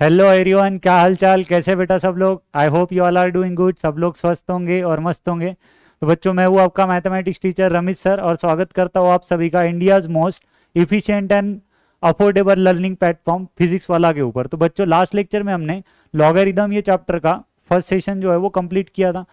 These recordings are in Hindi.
हेलो एवरीवन क्या हाल चाल कैसे बेटा सब लोग I hope you all are doing good सब लोग स्वस्थ होंगे और मस्त होंगे तो बच्चों मैं हूँ आपका मैथमेटिक्स टीचर रमित सर और स्वागत करता हूँ आप सभी का India's most efficient and affordable learning platform physics Wallah के ऊपर तो बच्चों लास्ट लेक्चर में हमने लॉगरिदम ये चैप्टर का फर्स्ट सेशन जो है वो कंप्लीट किया था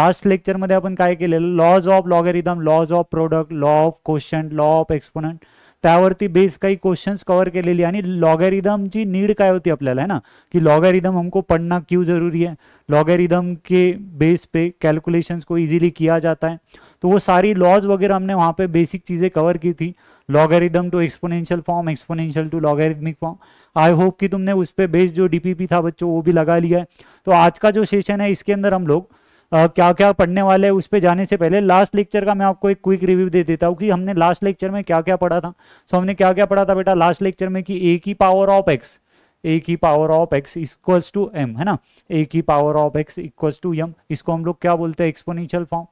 लास्ट लेक्चर आपण अपन का laws of logarithm laws of product law of quotient law of exponent त्यावरती बेस काही क्वेश्चन्स कव्हर केलेली आणि लॉगॅरिदमची नीड काय होती आपल्याला है ना कि लॉगॅरिदम हमको पढ़ना क्यों ज़रूरी है लॉगेरिदम के बेस पे कैलकुलेशंस को इजीली किया जाता है तो वो सारी लॉज वगैरह हमने वहाँ पे बेसिक चीज़ें कवर की थी logarithm to exponential form exponential to logarithmic form I hope कि तुमने उस पर बेस्ड जो डीपीपी था बच्चों वो भी लगा लिया है तो आज का जो सेशन है इसके अंदर हम लोग क्या क्या पढ़ने वाले हैं उस पर जाने से पहले लास्ट लेक्चर का मैं आपको एक क्विक रिव्यू दे देता हूँ कि हमने लास्ट लेक्चर में क्या क्या पढ़ा था सो हमने क्या क्या पढ़ा था बेटा लास्ट लेक्चर में कि ए की पावर ऑफ एक्स ए की power of x equals to M है ना ए की power of x equals to M इसको हम लोग क्या बोलते हैं एक्सपोनेंशियल फॉर्म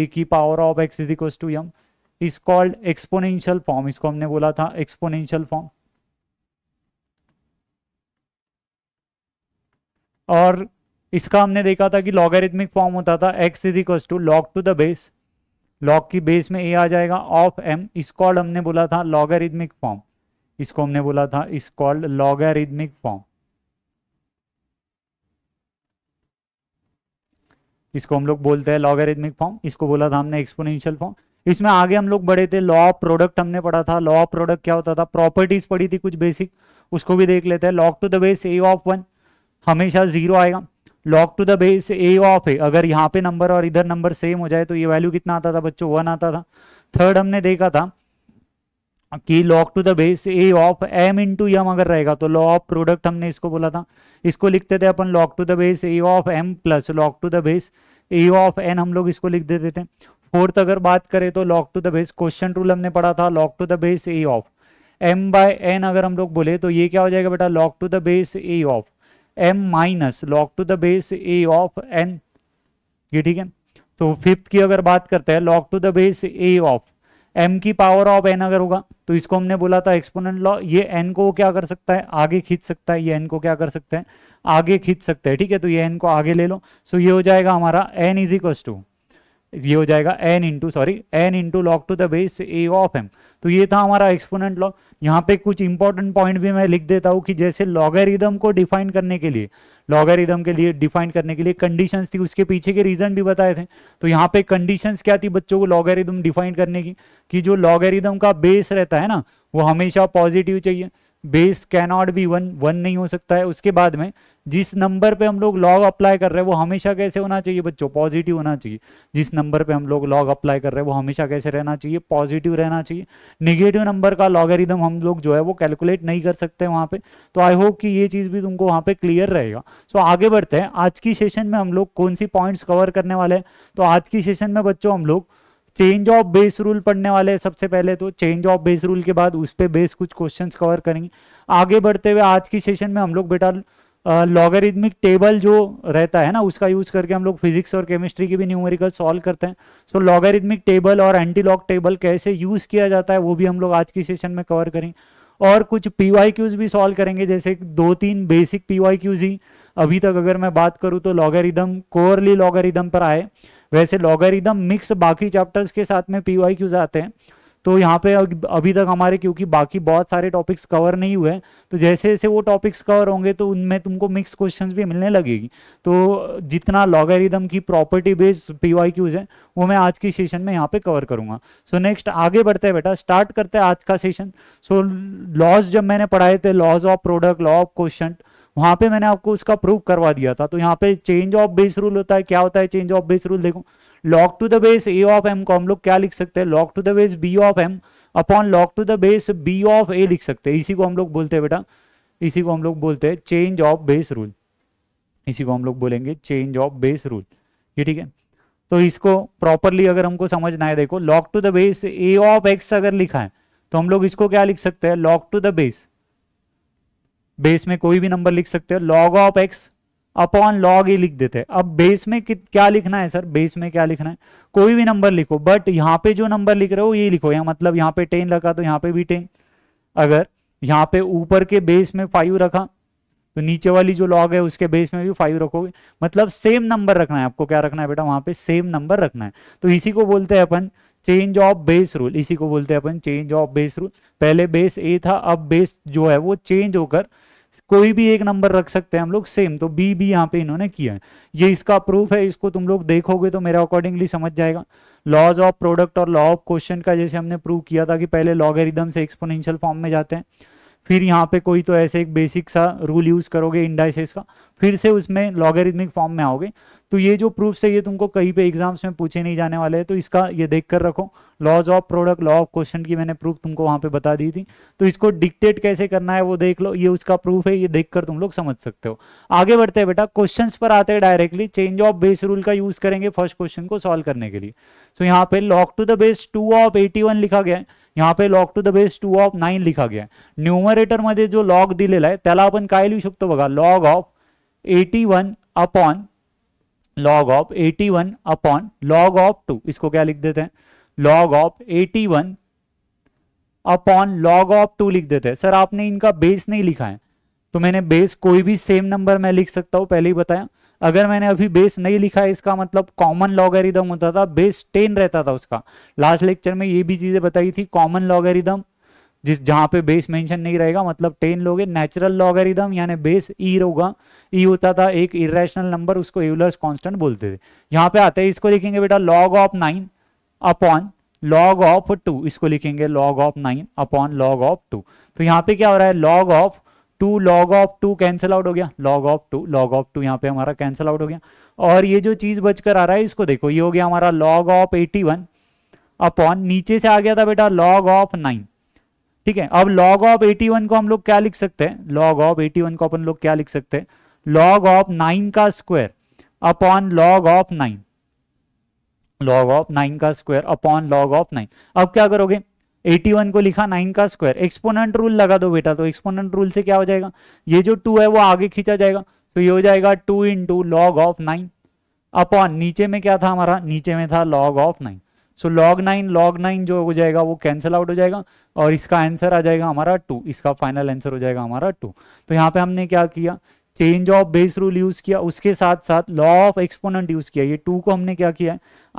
ए की power of x is equals to M is called exponential form इसको हमने बोला था एक्सपोनेंशियल फॉर्म और इसका हमने देखा था कि लॉगरिथमिक फॉर्म होता था x is equal to log to the base log की बेस में ए आ जाएगा ऑफ एम इसकॉल्ड हमने बोला था लॉगरिथमिक फॉर्म इसको हमने बोला था इसकॉल्ड लॉगरिथमिक फॉर्म इसको हम लोग बोलते हैं लॉगरिथमिक फॉर्म इसको बोला था हमने एक्सपोनेंशियल फॉर्म इसमें आगे हम लोग बढ़े थे लॉ ऑफ प्रोडक्ट हमने पढ़ा था लॉ ऑफ प्रोडक्ट क्या होता था प्रॉपर्टीज पढ़ी थी कुछ बेसिक उसको भी देख लेते हैं log to the base a of one हमेशा जीरो आएगा log to the base a of a अगर यहाँ पे नंबर और इधर नंबर सेम हो जाए तो ये वैल्यू कितना आता था बच्चों वन आता था थर्ड हमने देखा था कि log to the base a of M to M अगर रहेगा तो लॉ ऑफ प्रोडक्ट हमने इसको बोला था इसको लिखते थे अपन log to the base a of M plus log to the base a of N हम लोग इसको लिख देते थे फोर्थ अगर बात करें तो log to the base quotient rule हमने पढ़ा था log to the base a of M by N अगर हम लोग बोले तो ये क्या हो जाएगा बेटा log to the base a of M minus log to the base a of N ये ठीक है तो फिफ्थ की अगर बात करते हैं log to the base a of M की पावर ऑफ एन अगर होगा तो इसको हमने बोला था एक्सपोनेंट लॉ ये एन को क्या कर सकता है आगे खींच सकता है ये एन को क्या कर सकता है आगे खींच सकता है ठीक है तो ये एन को आगे ले लो सो ये हो जाएगा हमारा एन इज इक्व टू ये हो जाएगा N into sorry N into log to the base a of M तो ये था हमारा एक्सपोनेंट लॉ यहाँ पे कुछ इंपॉर्टेंट पॉइंट भी मैं लिख देता हूँ कि जैसे लॉगरिदम को डिफाइन करने के लिए लॉगरिदम के लिए डिफाइन करने के लिए कंडीशन थी उसके पीछे के रीजन भी बताए थे तो यहाँ पे कंडीशन क्या थी बच्चों को लॉगरिदम डिफाइन करने की कि जो लॉगरिदम का बेस रहता है ना वो हमेशा पॉजिटिव चाहिए base cannot be one one नहीं हो सकता है उसके बाद में जिस नंबर पे हम लोग लॉग अप्लाई कर रहे हैं वो हमेशा कैसे होना चाहिए बच्चों पॉजिटिव होना चाहिए जिस नंबर पे हम लोग लॉग अप्लाई कर रहे हैं वो हमेशा कैसे रहना चाहिए पॉजिटिव रहना चाहिए निगेटिव नंबर का लॉगरिदम हम लोग जो है वो कैलकुलेट नहीं कर सकते वहां पे तो आई होप कि ये चीज़ भी तुमको वहां पे क्लियर रहेगा सो so, आगे बढ़ते हैं आज की सेशन में हम लोग कौन सी पॉइंट्स कवर करने वाले हैं तो आज की सेशन में बच्चों हम लोग चेंज ऑफ बेस रूल पढ़ने वाले हैं सबसे पहले तो चेंज ऑफ बेस रूल के बाद उस पर बेस कुछ क्वेश्चंस कवर करेंगे आगे बढ़ते हुए आज की सेशन में हम लोग बेटा लॉगरिदमिक टेबल जो रहता है ना उसका यूज करके हम लोग फिजिक्स और केमिस्ट्री के भी न्यूमेरिकल सॉल्व करते हैं सो लॉगरिदमिक टेबल और एंटी लॉग टेबल कैसे यूज किया जाता है वो भी हम लोग आज की सेशन में कवर करेंगे और कुछ पी भी सॉल्व करेंगे जैसे दो तीन बेसिक पी ही अभी तक अगर मैं बात करूँ तो लॉगरिदम कोरली लॉगरिदम पर आए वैसे लॉगरिदम मिक्स बाकी चैप्टर्स के साथ में पी वाई क्यूज आते हैं तो यहाँ पे अभी तक हमारे क्योंकि बाकी बहुत सारे टॉपिक्स कवर नहीं हुए तो जैसे जैसे वो टॉपिक्स कवर होंगे तो उनमें तुमको मिक्स क्वेश्चंस भी मिलने लगेगी तो जितना लॉगरिदम की property based P Y Qs है वो मैं आज की सेशन में यहाँ पे कवर करूंगा सो so नेक्स्ट आगे बढ़ते हैं बेटा स्टार्ट करते हैं आज का सेशन सो so, लॉज जब मैंने पढ़ाए थे laws of product law of quotient वहां पे मैंने आपको उसका प्रूफ करवा दिया था तो यहाँ पे चेंज ऑफ बेस रूल होता है क्या होता है चेंज ऑफ बेस रूल देखो log to the base a of M को हम लोग क्या लिख सकते हैं log to the base b of M upon log to the base b of a लिख सकते हैं इसी को हम लोग बोलते हैं बेटा इसी को हम लोग बोलते हैं चेंज ऑफ बेस रूल इसी को हम लोग बोलेंगे चेंज ऑफ बेस रूल ये ठीक है तो इसको प्रॉपरली अगर हमको समझना है देखो log to the base a of x अगर लिखा है तो हम लोग इसको क्या लिख सकते हैं log to the base base में कोई भी नंबर लिख सकते हो log of x upon log a लिख देते हैं अब बेस में क्या लिखना है सर बेस में क्या लिखना है कोई भी नंबर लिखो बट यहाँ पे जो नंबर लिख रहे हो ये लिखो यहाँ मतलब यहाँ पे टेन रखा तो यहाँ पे भी टेन अगर यहाँ पे ऊपर के बेस में फाइव रखा तो नीचे वाली जो लॉग है उसके बेस में भी फाइव रखोगे मतलब सेम नंबर रखना है आपको क्या रखना है बेटा वहां पे सेम नंबर रखना है तो इसी को बोलते हैं अपन चेंज ऑफ बेस रूल इसी को बोलते हैं अपन चेंज ऑफ बेस रूल पहले बेस ए था अब बेस जो है वो चेंज होकर कोई भी एक नंबर रख सकते हैं हम लोग सेम तो बी भी यहाँ पे इन्होंने किया है ये इसका प्रूफ है इसको तुम लोग देखोगे तो मेरा अकॉर्डिंगली समझ जाएगा लॉज ऑफ प्रोडक्ट और लॉ ऑफ क्वेश्चन का जैसे हमने प्रूव किया था कि पहले लॉगेरिदम से एक्सपोनेंशियल फॉर्म में जाते हैं फिर यहाँ पे कोई तो ऐसे एक बेसिक सा रूल यूज करोगे इंडाइसेस का फिर से उसमें लॉगरिदमिक फॉर्म में आओगे तो ये जो प्रूफ्स है ये तुमको कहीं पे एग्जाम्स में पूछे नहीं जाने वाले हैं तो इसका ये देख कर रखो laws of product law of quotient की मैंने प्रूफ तुमको वहां पे बता दी थी तो इसको डिक्टेट कैसे करना है वो देख लो ये उसका प्रूफ है ये देख कर तुम लोग समझ सकते हो आगे बढ़ते हैं बेटा क्वेश्चन पर आते हैं directly change of base rule का यूज करेंगे फर्स्ट क्वेश्चन को सोल्व करने के लिए सो यहाँ पे log to the base two of eighty one लिखा गया है यहाँ पे log to the base two of nine लिखा गया है न्यूमरेटर मे जो लॉग दिल्ला है log of eighty one upon log of eighty one upon log of two इसको क्या लिख देते हैं log of eighty one upon log of two लिख देते हैं सर आपने इनका बेस नहीं लिखा है तो मैंने बेस कोई भी सेम नंबर मैं लिख सकता हूं पहले ही बताया अगर मैंने अभी बेस नहीं लिखा है इसका मतलब कॉमन लॉगरिदम होता था बेस टेन रहता था उसका लास्ट लेक्चर में ये भी चीजें बताई थी कॉमन लॉगरिदम जिस जहां पे बेस मेंशन नहीं रहेगा मतलब टेन लोगे नेचुरल लॉगरिदम यानी बेस ई होगा ई होता था एक इेशनल नंबर उसको एवलर्स कांस्टेंट बोलते थे यहाँ पे आते हैं इसको लिखेंगे बेटा log of nine upon log of two इसको लिखेंगे log of nine upon log of two तो यहाँ पे क्या हो रहा है log of two log of two cancel out हो गया log of two log of two यहाँ पे हमारा कैंसल आउट हो गया और ये जो चीज़ बचकर आ रहा है इसको देखो ये हो गया हमारा log of eighty one upon नीचे से आ गया था बेटा लॉग ऑफ नाइन ठीक है अब लॉग ऑफ 81 को हम लोग क्या लिख सकते हैं लॉग ऑफ 81 को अपन लोग क्या लिख सकते हैं लॉग ऑफ नाइन का square upon log of nine log of nine का square upon log of nine अब क्या करोगे 81 को लिखा 9 का स्क्वायर एक्सपोनेंट रूल लगा दो बेटा तो एक्सपोनेंट रूल से क्या हो जाएगा ये जो 2 है वो आगे खींचा जाएगा तो ये हो जाएगा 2 इंटू लॉग ऑफ 9 अपॉन नीचे में क्या था हमारा नीचे में था log of nine so log nine log nine जो हो जाएगा वो कैंसिल आउट हो जाएगा और इसका आंसर आ जाएगा हमारा टू इसका फाइनल आंसर हो जाएगा हमारा टू तो यहाँ पे हमने क्या किया change of base rule use किया उसके साथ साथ लॉ ऑफ एक्सपोनेंट यूज किया ये टू को हमने क्या किया है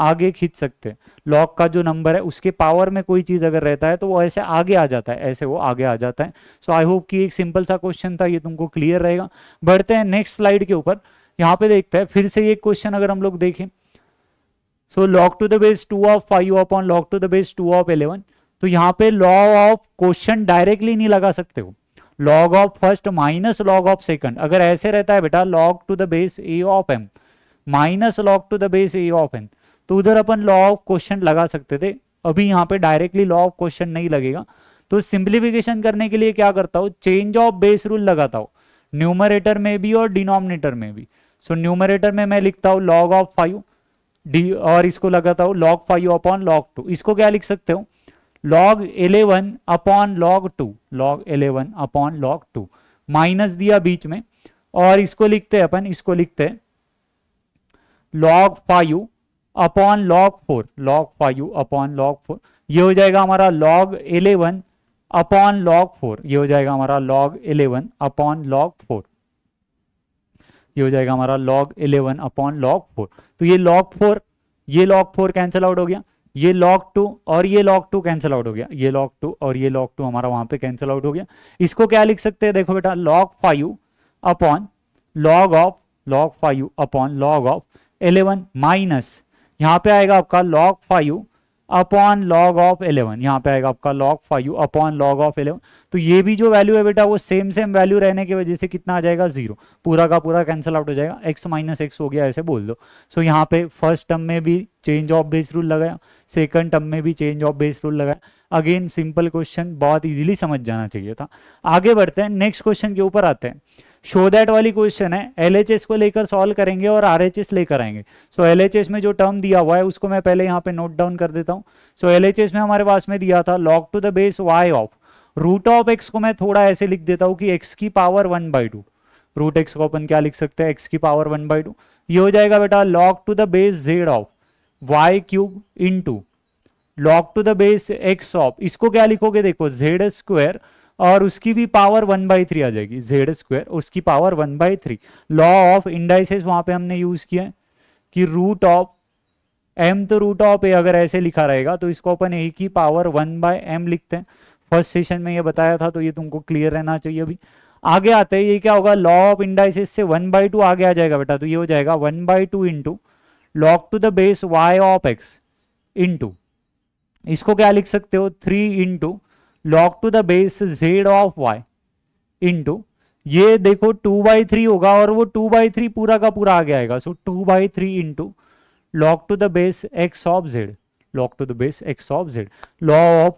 आगे खींच सकते हैं लॉग का जो नंबर है उसके पावर में कोई चीज अगर रहता है तो वो ऐसे आगे आ जाता है ऐसे वो आगे आ जाता है सो आई होप कि एक सिंपल सा क्वेश्चन था ये तुमको क्लियर रहेगा बढ़ते हैं नेक्स्ट स्लाइड के ऊपर यहाँ पे देखते हैं फिर से ये क्वेश्चन अगर हम लोग देखें so log to the base two of five upon log to the base two of eleven तो यहाँ पे लॉ ऑफ क्वेश्चन डायरेक्टली नहीं लगा सकते हो log of first minus log of second अगर ऐसे रहता है बेटा log to the base a of M minus log to the base a of N तो उधर अपन लॉ ऑफ क्वेश्चन लगा सकते थे अभी यहाँ पे डायरेक्टली लॉ ऑफ क्वेश्चन नहीं लगेगा तो सिंप्लीफिकेशन करने के लिए क्या करता हूँ चेंज ऑफ बेस रूल लगाता हूँ न्यूमरेटर में भी और डिनोमिनेटर में भी सो so, न्यूमरेटर में मैं लिखता हूँ लॉग ऑफ फाइव डी और इसको लगाता हूँ log five upon log two इसको क्या लिख सकते हो log eleven upon log two log eleven upon log two minus दिया बीच में और इसको लिखते हैं अपन इसको लिखते हैं log five upon log four log five upon log four ये हो जाएगा हमारा log eleven upon log four ये हो जाएगा हमारा log eleven upon log four ये हो जाएगा हमारा log eleven upon log four तो ये लॉग फोर ये लॉग फोर कैंसिल आउट हो गया ये लॉग टू और ये लॉग टू कैंसिल आउट हो गया ये लॉग टू और ये लॉग टू हमारा वहां पे कैंसिल आउट हो गया इसको क्या लिख सकते हैं देखो बेटा log five upon log of log five upon log of eleven minus यहां पे आएगा आपका log five upon log of eleven यहाँ पे आएगा आपका log five upon log of eleven तो ये भी जो वैल्यू है बेटा वो सेम सेम वैल्यू रहने की वजह से कितना आ जाएगा जीरो पूरा का पूरा कैंसिल आउट हो जाएगा एक्स माइनस एक्स हो गया ऐसे बोल दो सो so, यहाँ पे फर्स्ट टर्म में भी चेंज ऑफ बेस रूल लगाया सेकंड टर्म में भी चेंज ऑफ बेस रूल लगाया अगेन सिंपल क्वेश्चन बहुत ईजिली समझ जाना चाहिए था आगे बढ़ते हैं नेक्स्ट क्वेश्चन के ऊपर आते हैं शो दैट वाली क्वेश्चन है एल को लेकर सॉल्व करेंगे और आर लेकर आएंगे सो so, एल में जो टर्म दिया हुआ है उसको मैं पहले यहाँ पे नोट डाउन कर देता हूँ सो एल में हमारे पास में दिया था log to the base y of root of x को मैं थोड़ा ऐसे लिख देता हूँ कि एक्स की power one by two root x को अपन क्या लिख सकते हैं एक्स की पावर वन बाई टू ये हो जाएगा बेटा log to the base z of y cube into log to the base x of इसको क्या लिखोगे देखो जेड स्क्वायर और उसकी भी पावर वन बाई थ्री आ जाएगी जेड स्क्वायर उसकी power one by three law of indices वहां पे हमने यूज किया है कि रूट ऑफ एम तो रूट ऑफ ए अगर ऐसे लिखा रहेगा तो इसको अपन ए की पावर वन बाय एम लिखते हैं फर्स्ट सेशन में ये बताया था तो ये तुमको क्लियर रहना चाहिए अभी आगे आते हैं ये क्या होगा लॉ ऑफ इंडाइसिस से वन बाई टू आगे आ जाएगा बेटा तो ये हो जाएगा one by two into log to the base y of x into इसको क्या लिख सकते हो three into log to the base z of y into ये देखो टू बाई थ्री होगा और वो टू बाई थ्री पूरा का पूरा आगे आएगा so two by three into log to the base x of z log to the base x of z law of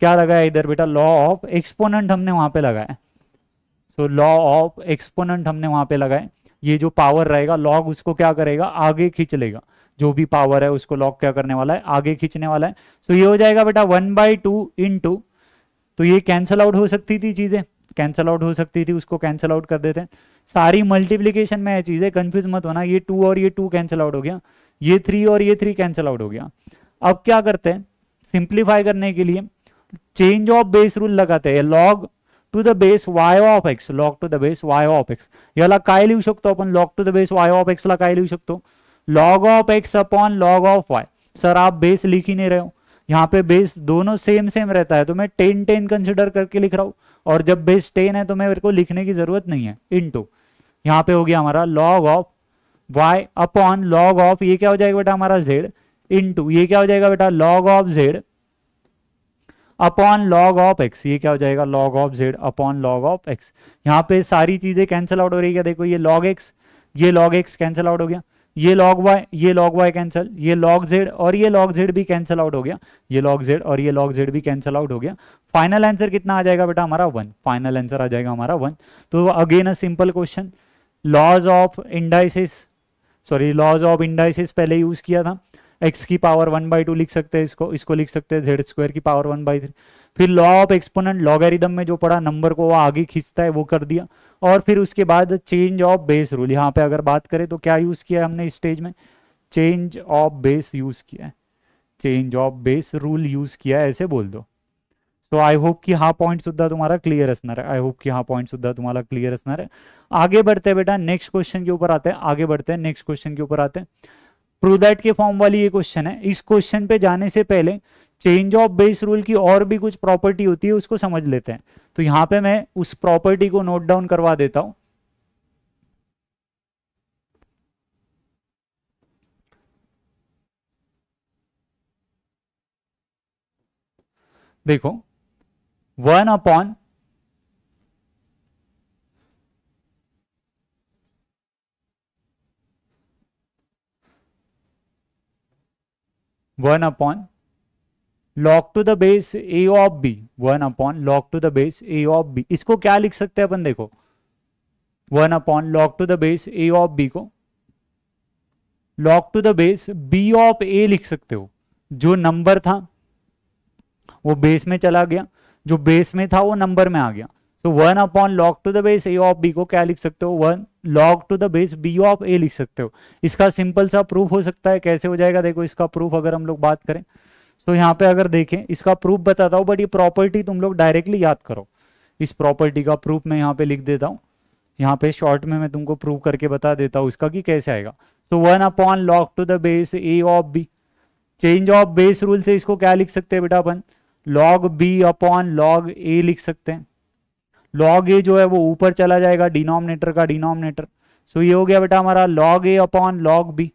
क्या लगाया इधर बेटा लॉ ऑफ एक्सपोनेंट हमने वहां पे लगाया सो लॉ ऑफ एक्सपोनेंट हमने वहां पे लगाए ये जो पावर रहेगा लॉग उसको क्या करेगा आगे खींच लेगा जो भी पावर है उसको लॉग क्या करने वाला है आगे खींचने वाला है सो so, ये हो जाएगा बेटा one by two into तो ये कैंसल आउट हो सकती थी चीज़ें कैंसल आउट हो सकती थी उसको कैंसल आउट कर देते हैं सारी मल्टीप्लीकेशन में है चीज़ें मत होना ये टू और ये टू कैंसल आउट हो गया ये थ्री और ये थ्री कैंसल आउट हो गया अब क्या करते हैं सिंप्लीफाई करने के लिए चेंज ऑफ बेस रूल लगाते हैं log to the base y of x log to the base y of x याला काय लिहू शकतो आपण log to the base y of एक्सला काय लिहू शकतो log of x upon log of y sir आप बेस लिख ही नहीं रहे हो यहाँ पे बेस दोनों सेम सेम रहता है तो मैं टेन टेन कंसिडर करके लिख रहा हूँ और जब बेस टेन है तो मैं मेरे को लिखने की जरूरत नहीं है इन टू यहाँ पे हो गया हमारा log of y upon log of ये क्या हो जाएगा बेटा हमारा जेड इन टू ये क्या हो जाएगा बेटा log of z upon log of x ये क्या हो जाएगा log of z upon log of x यहाँ पे सारी चीजें कैंसिल आउट हो रही है देखो ये लॉग एक्स ये लॉग एक्स कैंसिल आउट हो गया ये लॉग वाई ये लॉग वाई कैंसिल ये लॉग जेड और ये लॉग जेड भी कैंसिल आउट हो गया ये लॉग जेड और ये लॉग जेड भी कैंसिल आउट हो गया फाइनल आंसर कितना आ जाएगा बेटा हमारा वन फाइनल आंसर आ जाएगा हमारा वन तो again uh simple question laws of indices sorry laws of indices पहले यूज किया था एक्स की पावर वन बाई टू लिख सकते हैं इसको इसको लिख सकते हैं जेड स्क्वायर की पावर वन बाई थ्री फिर लॉ ऑफ एक्सपोनेंट लॉगेरिदम में जो पढ़ा नंबर को वह आगे खींचता है वो कर दिया और फिर उसके बाद चेंज ऑफ बेस रूल यहाँ पे अगर बात करें तो क्या यूज़ किया हमने स्टेज में चेंज ऑफ बेस यूज़ किया है change of base rule use किया ऐसे बोल दो सो आई होप की हा पॉइंट सुधा तुम्हारा क्लियर है आई होप की हा पॉइंट सुधा तुम्हारा क्लियर है आगे बढ़ते हैं बेटा नेक्स्ट क्वेश्चन के ऊपर आते हैं आगे बढ़ते हैं नेक्स्ट क्वेश्चन के ऊपर आते हैं प्रोदैट के फॉर्म वाली ये क्वेश्चन है इस क्वेश्चन पे जाने से पहले चेंज ऑफ बेस रूल की और भी कुछ प्रॉपर्टी होती है उसको समझ लेते हैं तो यहां पे मैं उस प्रॉपर्टी को नोट डाउन करवा देता हूं देखो one upon one upon log to the base a of b one upon log to the base a of b इसको क्या लिख सकते हैं अपन देखो one upon log to the base a of b को log to the base b of a लिख सकते हो जो नंबर था वो बेस में चला गया जो बेस में था वो नंबर में आ गया तो one upon log to the base a of b को क्या लिख सकते हो one log to the base b of a लिख सकते हो इसका सिंपल सा प्रूफ हो सकता है कैसे हो जाएगा देखो इसका प्रूफ अगर हम लोग बात करें तो यहाँ पे अगर देखें इसका प्रूफ बताता हूँ बट ये प्रॉपर्टी तुम लोग डायरेक्टली याद करो इस प्रॉपर्टी का प्रूफ मैं यहाँ पे लिख देता हूँ यहाँ पे शॉर्ट में मैं तुमको प्रूव करके बता देता हूँ इसका कि कैसे आएगा तो one upon log to the base a of b change of base rule से इसको क्या लिख सकते हैं बेटा अपन log b upon log a लिख सकते हैं लॉग ए जो है वो ऊपर चला जाएगा डिनोमिनेटर का डिनोमिनेटर सो so ये हो गया बेटा हमारा log a upon log b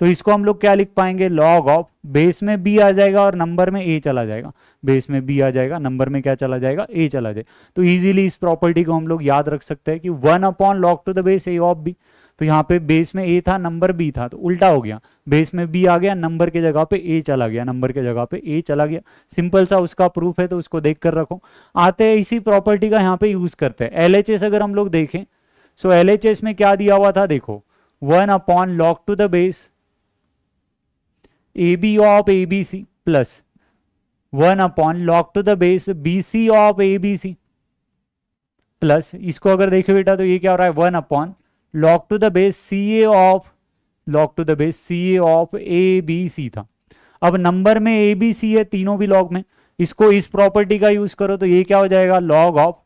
तो इसको हम लोग क्या लिख पाएंगे लॉग ऑफ बेस में बी आ जाएगा और नंबर में ए चला जाएगा बेस में बी आ जाएगा नंबर में क्या चला जाएगा ए चला जाएगा तो इजीली इस प्रॉपर्टी को हम लोग याद रख सकते हैं कि one upon log to the base a of b तो यहाँ पे बेस में ए था नंबर बी था तो उल्टा हो गया बेस में बी आ गया नंबर के जगह पे ए चला गया नंबर के जगह पे ए चला गया सिंपल सा उसका प्रूफ है तो उसको देख कर रखो आते हैं इसी प्रॉपर्टी का यहाँ पे यूज करते हैं एल अगर हम लोग देखें सो एच एस में क्या दिया हुआ था देखो one upon log to the base a b of a b c plus one upon log to the base b c of a b c plus इसको अगर देखे बेटा तो ये क्या हो रहा है one upon log to the base c a of log to the base c a of a b c था अब नंबर में ए बी सी है तीनों भी लॉग में इसको इस प्रॉपर्टी का यूज करो तो ये क्या हो जाएगा लॉग ऑफ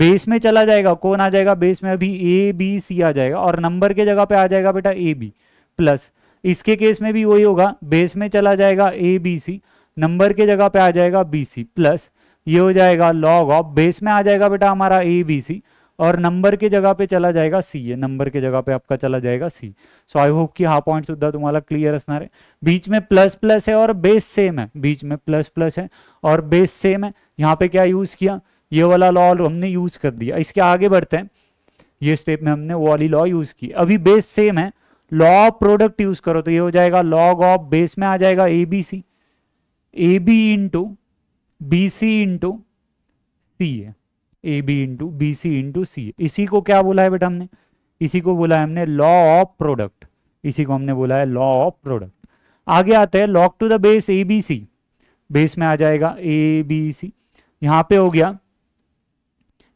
बेस में चला जाएगा कौन आ जाएगा बेस में अभी ए बी सी आ जाएगा और नंबर के जगह पे आ जाएगा बेटा ए बी प्लस इसके केस में भी वही होगा बेस में चला जाएगा ए बी सी नंबर के जगह पे आ जाएगा बी सी प्लस ये हो जाएगा लॉग ऑफ बेस में आ जाएगा बेटा हमारा ए बी सी और नंबर के जगह पे चला जाएगा सी ये नंबर के जगह पे आपका चला जाएगा सी सो आई होप की हा पॉइंट सुधा तुम्हारा क्लियर है बीच में प्लस प्लस है और बेस सेम है बीच में प्लस प्लस है और बेस सेम है यहाँ पे क्या यूज किया ये वाला लॉ हमने यूज कर दिया इसके आगे बढ़ते हैं ये स्टेप में हमने वो वाली लॉ यूज की अभी बेस सेम है लॉ ऑफ प्रोडक्ट यूज करो तो ये हो जाएगा लॉग ऑफ बेस में आ जाएगा a b c a b into b c into c a a b into b c into c इसी को क्या बोला है बेटा हमने इसी को बोला है हमने लॉ ऑफ प्रोडक्ट इसी को हमने बोला है लॉ ऑफ प्रोडक्ट आगे आते हैं log to the base a b c base में आ जाएगा ए बी सी यहाँ पे हो गया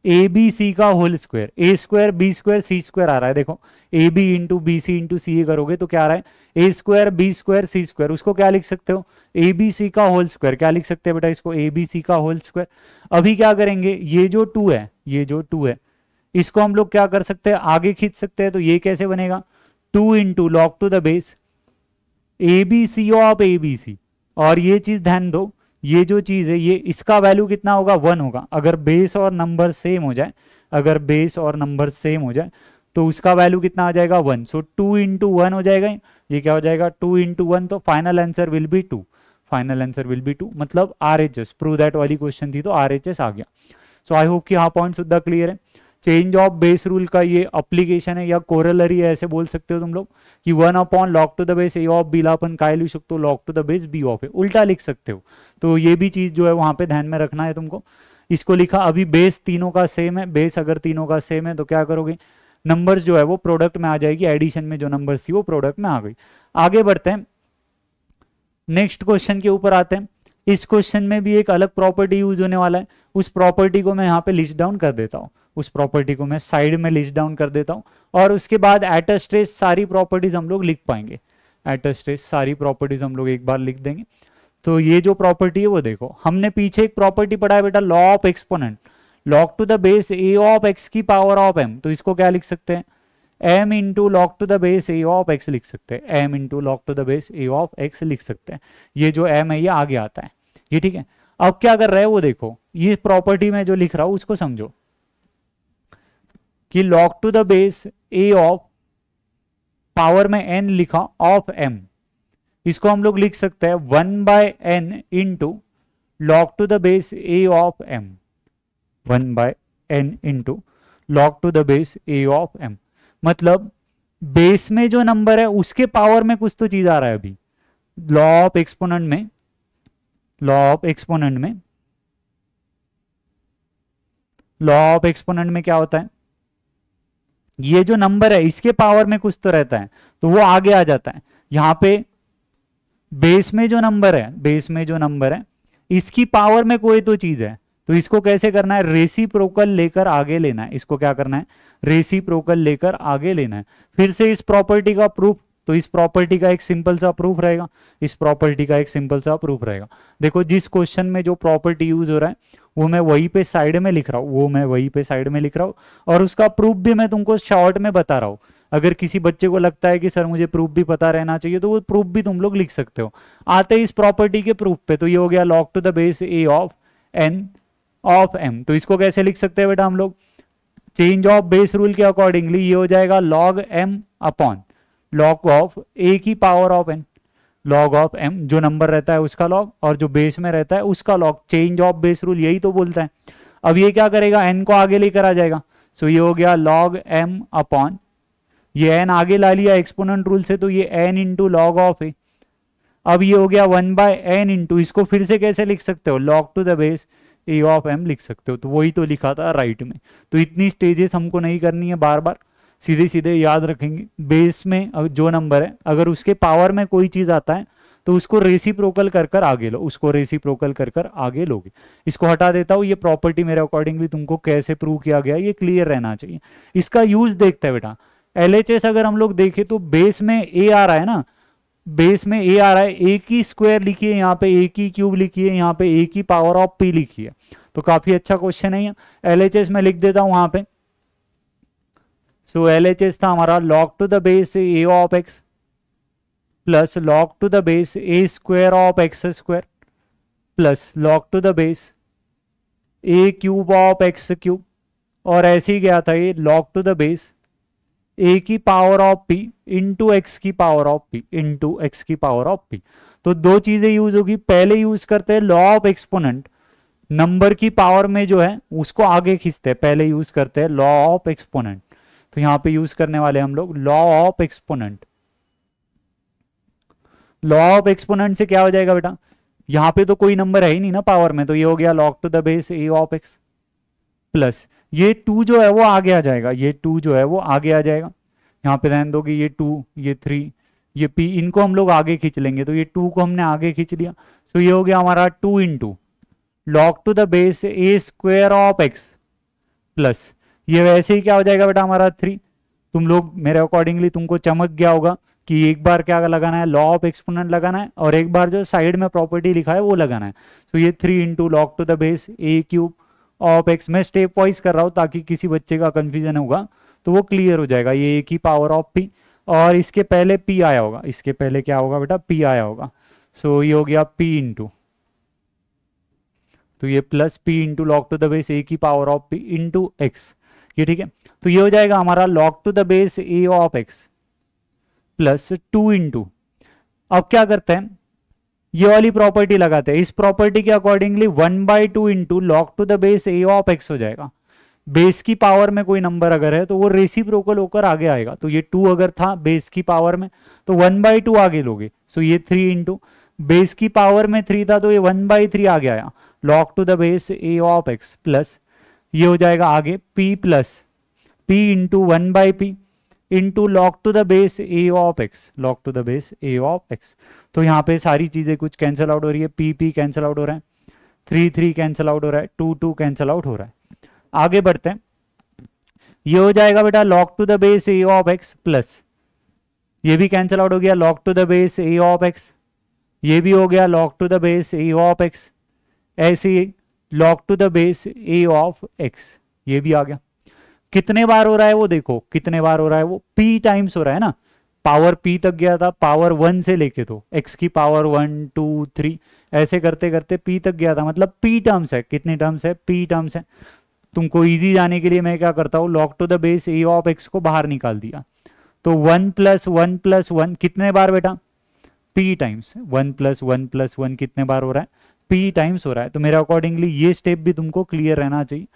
ए बी सी का whole square a square b square c square आ रहा है देखो a b into b c into c a करोगे तो क्या आ रहा है a square b square c square उसको क्या लिख सकते हो ए बी सी का होल स्क्वायर क्या लिख सकते हैं बेटा इसको ए बी सी का होल स्क्वायर अभी क्या करेंगे ये जो टू है ये जो टू है इसको हम लोग क्या कर सकते हैं आगे खींच सकते हैं तो ये कैसे बनेगा two into log to the base a b c of a b c और ये चीज ध्यान दो ये जो चीज़ है ये इसका वैल्यू कितना होगा वन होगा अगर बेस और नंबर सेम हो जाए अगर बेस और नंबर सेम हो जाए तो उसका वैल्यू कितना आ जाएगा one so two into one हो जाएगा ये क्या हो जाएगा टू इंटू वन तो final answer will be two final answer will be two मतलब R H S prove that वाली क्वेश्चन थी तो आर एच एस आ गया सो आई होप कि हाँ पॉइंट सुधा क्लियर है चेंज ऑफ बेस रूल का ये अप्लीकेशन है या कोरलरी है ऐसे बोल सकते हो तुम लोग कि one upon log to the base a of लापन का लिख सकते हो log to the base b of a उल्टा लिख सकते हो तो ये भी चीज़ जो है वहां पे ध्यान में रखना है तुमको इसको लिखा अभी बेस तीनों का सेम है बेस अगर तीनों का सेम है तो क्या करोगे नंबर जो है वो प्रोडक्ट में आ जाएगी एडिशन में जो नंबर थी वो प्रोडक्ट में आ गई आगे बढ़ते हैं नेक्स्ट क्वेश्चन के ऊपर आते हैं इस क्वेश्चन में भी एक अलग प्रॉपर्टी यूज होने वाला है उस प्रॉपर्टी को मैं यहाँ पे लिस्ट डाउन कर देता हूँ उस प्रॉपर्टी को मैं साइड में लिस्ट डाउन कर देता हूँ और उसके बाद एट अ स्ट्रेस सारी प्रॉपर्टीज हम लोग लिख पाएंगे एट अ स्ट्रेस सारी प्रॉपर्टीज हम लोग एक बार लिख देंगे तो ये जो प्रॉपर्टी है वो देखो हमने पीछे एक प्रॉपर्टी पढ़ा है बेटा law of exponent log to the base a of x की पावर ऑफ एम तो इसको क्या लिख सकते हैं m into log to the base a of x लिख सकते हैं m into log to the base a of x लिख सकते हैं ये जो एम है ये आगे आता है ये ठीक है अब क्या कर रहा है वो देखो ये प्रॉपर्टी में जो लिख रहा हूं उसको समझो कि log to the base a of power में एन लिखा ऑफ एम इसको हम लोग लिख सकते हैं one by n into log to the base a of m one by n into log to the base a of m मतलब बेस में जो नंबर है उसके पावर में कुछ तो चीज आ रहा है अभी लॉ ऑफ एक्सपोनेंट में लॉ ऑफ एक्सपोनेंट में लॉ ऑफ एक्सपोनेंट में क्या होता है ये जो नंबर है इसके पावर में कुछ तो रहता है तो वो आगे आ जाता है यहां पे बेस में जो नंबर है बेस में जो नंबर है इसकी पावर में कोई तो चीज है तो इसको कैसे करना है रेसी प्रोकल लेकर आगे लेना है इसको क्या करना है रेसी प्रोकल लेकर आगे लेना है फिर से इस प्रॉपर्टी का प्रूफ तो इस प्रॉपर्टी का एक सिंपल सा प्रूफ रहेगा इस प्रॉपर्टी का एक सिंपल सा प्रूफ रहेगा देखो जिस क्वेश्चन में जो प्रॉपर्टी यूज हो रहा है वो मैं वही पे साइड में लिख रहा हूँ वो मैं वही पे साइड में लिख रहा हूँ और उसका प्रूफ भी मैं तुमको शॉर्ट में बता रहा हूँ अगर किसी बच्चे को लगता है कि सर मुझे प्रूफ भी पता रहना चाहिए तो वो प्रूफ भी तुम लोग लिख सकते हो आते इस प्रॉपर्टी के प्रूफ पे तो ये हो गया log to the base a of n of M तो इसको कैसे लिख सकते हैं बेटा हम लोग चेंज ऑफ बेस रूल के अकॉर्डिंगली ये हो जाएगा log m upon log of a की power of n log of m जो नंबर रहता है उसका लॉग और जो बेस में रहता है उसका log change of base rule यही तो बोलता है अब ये क्या करेगा एन को आगे लेकर आ जाएगा सो so ये हो गया लॉग एम अपॉन ये एन आगे ला लिया एक्सपोनेंट रूल से तो ये n into log of a अब ये हो गया वन बाय एन इंटू इसको फिर से कैसे लिख सकते हो log to the base a of m लिख सकते हो तो वही तो लिखा था राइट में तो इतनी स्टेजेस हमको नहीं करनी है बार बार सीधे सीधे याद रखेंगे बेस में जो नंबर है अगर उसके पावर में कोई चीज़ आता है तो उसको रेसी कर कर आगे लो उसको रेसी कर कर आगे लोगे इसको हटा देता हूँ ये प्रॉपर्टी मेरे अकॉर्डिंगली तुमको कैसे प्रूव किया गया ये क्लियर रहना चाहिए इसका यूज देखते हैं बेटा एल अगर हम लोग देखें तो बेस में ए आ रहा है ना बेस में ए आ रहा है ए की स्क्वायर लिखिए यहाँ पे ए की क्यूब लिखिए यहाँ पे ए की पावर ऑफ पी लिखिए तो काफी अच्छा क्वेश्चन है एल एच एस में लिख देता हूं वहां पे सो एल एच एस था हमारा log to the base a of x plus log to the base a square of x square plus log to the base a cube of x cube और ऐसे ही गया था ये log to the base a की power of p into x की power of p into x की पावर ऑफ पी तो दो चीजें यूज होगी पहले यूज करते हैं लॉ ऑफ एक्सपोनेंट नंबर की पावर में जो है उसको आगे खींचते हैं पहले यूज करते हैं लॉ ऑफ एक्सपोनेंट तो यहां पे यूज करने वाले हम लोग law of exponent law of exponent से क्या हो जाएगा बेटा यहां पे तो कोई नंबर है ही नहीं ना पावर में तो ये हो गया log to the base a of x plus ये टू जो है वो आगे आ जाएगा ये टू जो है वो आगे आ जाएगा यहाँ पे रहने दोगे ये टू ये थ्री ये पी इनको हम लोग आगे खींच लेंगे तो ये टू को हमने आगे खींच लिया सो तो ये हो गया हमारा two into log to the base a square of x plus ये वैसे ही क्या हो जाएगा बेटा हमारा थ्री तुम लोग मेरे अकॉर्डिंगली तुमको चमक गया होगा कि एक बार क्या लगाना है लॉ ऑफ एक्सपोनेंट लगाना है और एक बार जो साइड में प्रॉपर्टी लिखा है वो लगाना है सो so ये three into log to the base a cube of x मैं स्टेप वाइज कर रहा हूँ ताकि किसी बच्चे का कन्फ्यूजन होगा तो वो क्लियर हो जाएगा ये एक ही पावर ऑफ पी और इसके पहले पी आया होगा इसके पहले क्या होगा बेटा पी आया होगा सो so, ये हो गया पी इंटू तो ये plus p into log to the base a की power of p into x ये ठीक है तो ये हो जाएगा हमारा log to the base a of x plus two into अब क्या करते हैं ये वाली प्रॉपर्टी लगाते हैं इस प्रॉपर्टी के accordingly one by two into log to the base a of x हो जाएगा बेस की पावर में कोई नंबर अगर है तो वो रेसी होकर आगे आएगा तो ये टू अगर था बेस की पावर में तो वन बाई टू आगे लोगे सो ये थ्री इंटू बेस की पावर में थ्री था तो ये वन बाई थ्री आगे आया log to the base a of x plus ये हो जाएगा आगे p plus p into one by p into log to the base a of x log to the base a of x तो यहाँ पे सारी चीज़ें कुछ कैंसिल आउट हो रही है पी पी कैंसिल आउट हो रहा है थ्री थ्री कैंसिल आउट हो रहा है टू टू कैंसिल आउट हो रहा है आगे बढ़ते हैं ये हो जाएगा बेटा log to the base a of x plus ये भी कैंसिल आउट हो गया log to the base a of x ये भी हो गया log to the base a of x ऐसे log to the base a of x ये भी आ गया कितने बार हो रहा है वो देखो कितने बार हो रहा है वो पी टाइम्स हो रहा है ना पावर पी तक गया था पावर वन से लेके तो एक्स की पावर वन टू थ्री ऐसे करते करते पी तक गया था मतलब पी टर्म्स है कितने टर्म्स है पी टर्म्स है तुमको इजी जाने के लिए मैं क्या करता हूँ log to the base a of x को बाहर निकाल दिया तो one plus one plus one कितने बार बेटा p times one plus one plus one कितने बार हो रहा है पी टाइम्स हो रहा है तो मेरे अकॉर्डिंगली ये स्टेप भी तुमको क्लियर रहना चाहिए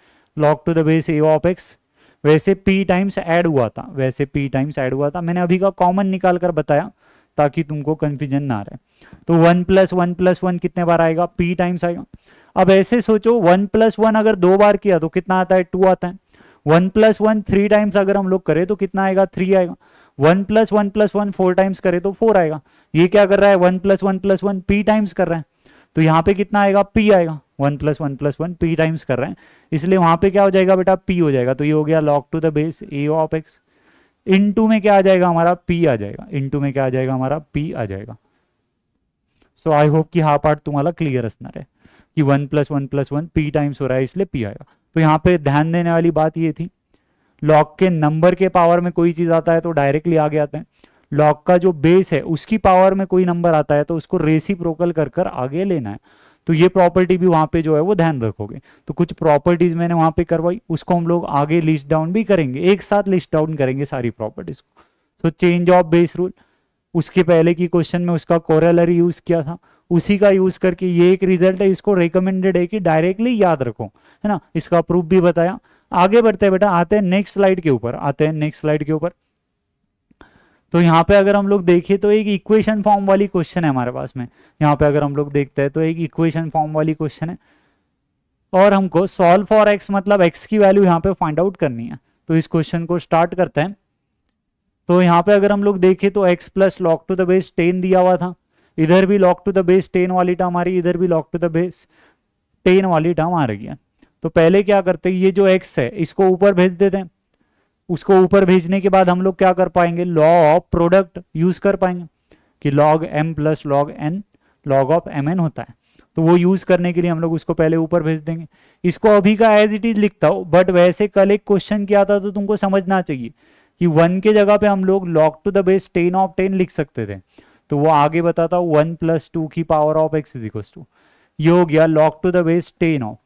log to the base a of x वैसे p टाइम्स ऐड हुआ था वैसे p टाइम्स ऐड हुआ था मैंने अभी का कॉमन निकाल कर बताया ताकि तुमको कंफ्यूजन ना रहे तो one plus one plus one कितने बार आएगा पी टाइम्स आएगा अब ऐसे सोचो वन प्लस वन अगर दो बार किया तो कितना आता है टू आता है one plus one three times अगर हम लोग करें तो कितना आएगा थ्री आएगा one plus one plus one four times करे तो फोर आएगा ये क्या कर रहा है one plus one plus one p times कर रहा है तो यहाँ पे कितना आएगा पी आएगा one plus one plus one p times कर रहे हैं इसलिए वहां पे क्या हो जाएगा बेटा पी हो जाएगा तो ये हो गया log to the base a of x into में क्या आ जाएगा हमारा पी आ जाएगा इन टू में क्या आ जाएगा हमारा पी आ जाएगा सो आई होप की हा पार्ट तुम्हारा क्लियर रखना है कि one plus one plus one p times हो रहा है इसलिए पी आएगा तो यहाँ पे ध्यान देने वाली बात ये थी लॉग के नंबर के पावर में कोई चीज़ आता है तो डायरेक्टली आगे आते हैं लॉग का जो बेस है उसकी पावर में कोई नंबर आता है तो उसको रेसी प्रोकल कर कर आगे लेना है तो ये प्रॉपर्टी भी वहां पे जो है वो ध्यान रखोगे तो कुछ प्रॉपर्टीज मैंने वहां पे करवाई उसको हम लोग आगे लिस्ट डाउन भी करेंगे एक साथ लिस्ट डाउन करेंगे सारी प्रॉपर्टीज को so change of base rule उसके पहले की क्वेश्चन में उसका कोरेलरी यूज किया था उसी का यूज करके ये एक रिजल्ट है इसको रिकमेंडेड है कि डायरेक्टली याद रखो है ना इसका प्रूफ भी बताया आगे बढ़ते हैं बेटा आते हैं नेक्स्ट स्लाइड के ऊपर आते हैं नेक्स्ट स्लाइड के ऊपर तो यहाँ पे अगर हम लोग देखें तो एक इक्वेशन फॉर्म वाली क्वेश्चन है हमारे पास में यहाँ पे अगर हम लोग देखते हैं तो एक इक्वेशन फॉर्म वाली क्वेश्चन है और हमको सॉल्व फॉर एक्स मतलब एक्स की वैल्यू यहाँ पे फाइंड आउट करनी है तो इस क्वेश्चन को स्टार्ट करते हैं तो यहाँ पे अगर हम लोग देखें तो x plus log to the base ten दिया हुआ था इधर भी log to the base ten वाली टर्म आ रही इधर भी log to the base ten वाली टर्म आ रही है तो पहले क्या करते हैं ये जो एक्स है इसको ऊपर भेज देते हैं उसको ऊपर भेजने के बाद हम लोग क्या कर पाएंगे लॉ ऑफ प्रोडक्ट यूज कर पाएंगे कि log m plus log n log of m n होता है तो वो यूज करने के लिए हम लोग उसको पहले ऊपर भेज देंगे इसको अभी का एज इट इज लिखता हो बट वैसे कल एक क्वेश्चन किया था तो तुमको समझना चाहिए कि वन के जगह पे हम लोग log to the base ten of ten लिख सकते थे तो वो आगे बताता हूँ वन प्लस टू की power of x is equals to ये हो गया log to the base ten of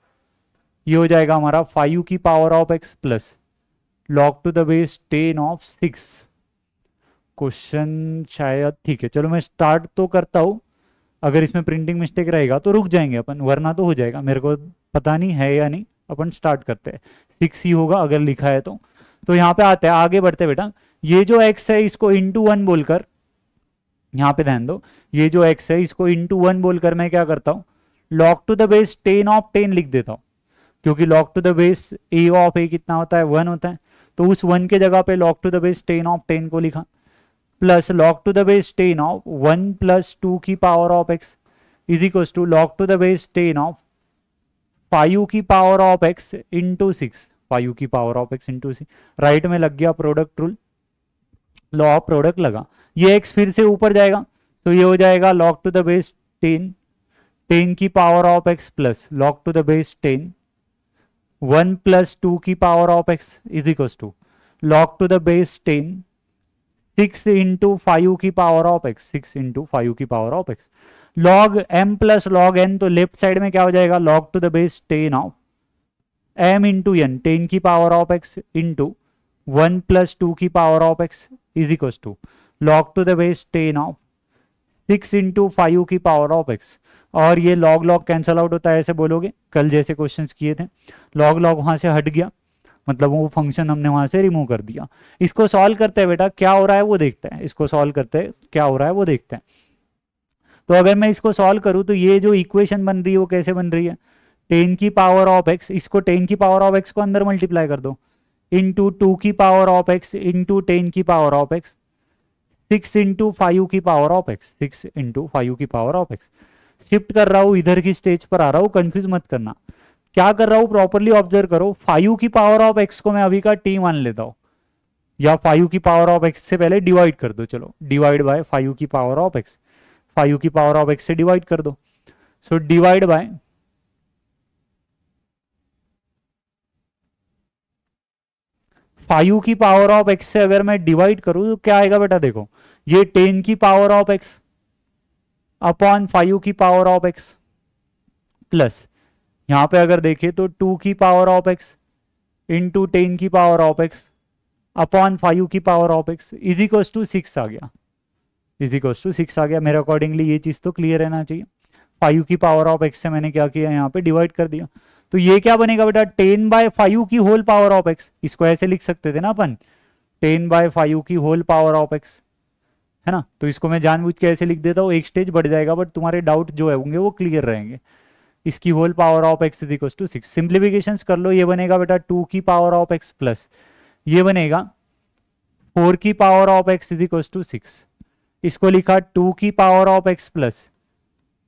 ये हो जाएगा हमारा फाइव की power of x plus log to the base ten of six question शायद ठीक है चलो मैं स्टार्ट तो करता हूँ अगर इसमें प्रिंटिंग मिस्टेक रहेगा तो रुक जाएंगे अपन वरना तो हो जाएगा मेरे को पता नहीं है या नहीं अपन स्टार्ट करते हैं सिक्स ही होगा अगर लिखा है तो तो यहाँ पे आते हैं आगे बढ़ते बेटा ये जो एक्स है इसको इंटू वन बोलकर यहाँ पे ध्यान दो ये जो एक्स है इसको इंटू वन बोलकर मैं क्या करता हूँ log to the base ten of ten लिख देता हूँ क्योंकि log to the base a of a कितना होता है वन होता है तो उस वन के जगह पे log to the base ten of ten को लिखा plus log to the base ten of one plus two की power of x is equal to log to the base ten of five की power of x into six five की power of x into six right में लग गया product rule law of product लगा ये एक्स फिर से ऊपर जाएगा तो ये हो जाएगा log to the base ten ten की power of x plus log to the base ten one plus two की power of x is equals to log to the base ten six into five की power of x six into five की power of x log m plus log n तो लेफ्ट साइड में क्या हो जाएगा log to the base ten of m into N ten की power of x into one plus two की power of x is equals to log to the base ten of six into five की पावर ऑफ एक्स और ये लॉग लॉग कैंसल आउट होता है ऐसे बोलोगे कल जैसे क्वेश्चन किए थे लॉग लॉग वहां से हट गया मतलब वो फंक्शन हमने वहां से रिमूव कर दिया इसको सॉल्व करते हैं बेटा क्या हो रहा है वो देखते हैं इसको सॉल्व करते हैं क्या हो रहा है वो देखते हैं तो अगर मैं इसको सॉल्व करूं तो ये जो इक्वेशन बन रही है वो कैसे बन रही है टेन की पावर ऑफ एक्स इसको टेन की पावर ऑफ एक्स को अंदर मल्टीप्लाई कर दो इंटू टू की power of x into ten की power of x six into five की power of x six into five की पावर ऑफ एक्स शिफ्ट कर रहा हूं इधर की स्टेज पर आ रहा हूं कंफ्यूज मत करना क्या कर रहा हूं प्रॉपरली ऑब्जर्व करो फाइव की पावर ऑफ एक्स को मैं अभी का टी मान लेता हूं या फाइव की पावर ऑफ एक्स से पहले डिवाइड कर दो चलो डिवाइड बाय फाइव की पावर ऑफ एक्स फाइव की पावर ऑफ एक्स से डिवाइड कर दो सो डिवाइड बाय फाइव की पावर ऑफ एक्स से अगर मैं डिवाइड करूं तो क्या आएगा बेटा देखो ये टेन की power of x upon five की पावर ऑफ एक्स प्लस यहाँ पे अगर देखे तो टू की power of x into ten की power of x upon five की power of x is equal to six आ गया इज इक्व टू सिक्स आ गया मेरे अकॉर्डिंगली ये चीज़ तो क्लियर रहना चाहिए फाइव की पावर ऑफ एक्स से मैंने क्या किया यहाँ पे डिवाइड कर दिया तो ये क्या बनेगा बेटा टेन बाय फाइव की होल पावर ऑफ एक्स इसको ऐसे लिख सकते थे ना अपन टेन बाय फाइव की होल पावर ऑफ एक्स है ना तो इसको मैं जानबूझ के ऐसे लिख देता हूँ एक स्टेज बढ़ जाएगा बट तुम्हारे डाउट जो है होंगे वो क्लियर रहेंगे इसकी whole power of x is to six simplification कर लो ये बनेगा बेटा टू की पावर ऑफ एक्स प्लस ये बनेगा फोर की power of x is to six इसको लिखा टू की power of x plus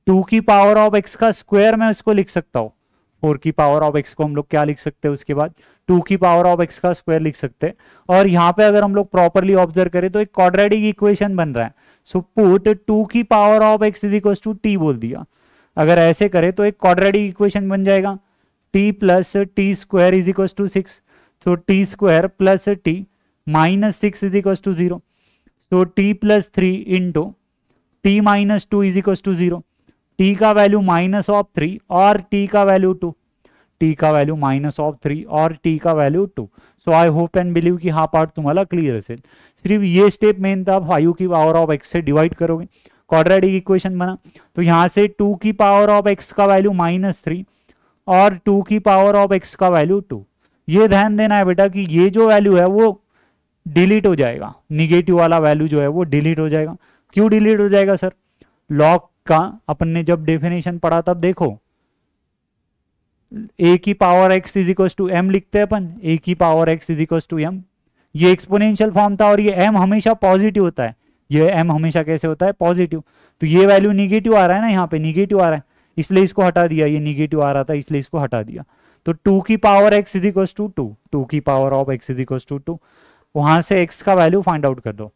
two की पावर ऑफ एक्स का स्क्वायर मैं उसको लिख सकता हूँ फोर की पावर ऑफ एक्स को हम लोग क्या लिख सकते हैं उसके बाद टू की पावर ऑफ एक्स का स्क्वायर लिख सकते हैं और यहाँ पे अगर हम लोग प्रॉपरली ऑब्जर्व करें तो एक क्वाड्रेटिक इक्वेशन बन रहा है सो पुट टू की power of x is equal to t बोल दिया अगर ऐसे करें तो एक क्वाड्रेटिक इक्वेशन बन जाएगा t plus t square is equal to six so t square plus t minus six is equal to zero so t plus three into t minus two is equal to zero t का वैल्यू माइनस ऑफ थ्री और टी का वैल्यू टू टी का वैल्यू माइनस ऑफ थ्री और टी का value two so I hope and believe की हा पार्ट तुम्हारा क्लियर सिर्फ ये स्टेप मेन था फाइव की पावर ऑफ एक्स से डिवाइड करोगे क्वाड्रेटिक इक्वेशन बना तो यहाँ से टू की पावर ऑफ एक्स का वैल्यू माइनस थ्री और टू की पावर ऑफ एक्स का वैल्यू टू ये ध्यान देना है बेटा कि ये जो वैल्यू है वो डिलीट हो जाएगा निगेटिव वाला वैल्यू जो है वो डिलीट हो जाएगा क्यों डिलीट हो जाएगा सर लॉग का अपन ने जब डेफिनेशन पढ़ा तब देखो ए की power x is equal to m लिखते हैं अपन ए की power x is equal to m ये एक्सपोनेंशियल फॉर्म था और ये एम हमेशा पॉजिटिव होता है ये एम हमेशा कैसे होता है पॉजिटिव तो ये वैल्यू निगेटिव आ रहा है ना यहाँ पे निगेटिव आ रहा है इसलिए इसको हटा दिया ये निगेटिव आ रहा था इसलिए इसको हटा दिया तो टू की power x is equal to two two की power of x is equal to two वहां से एक्स का वैल्यू फाइंड आउट कर दो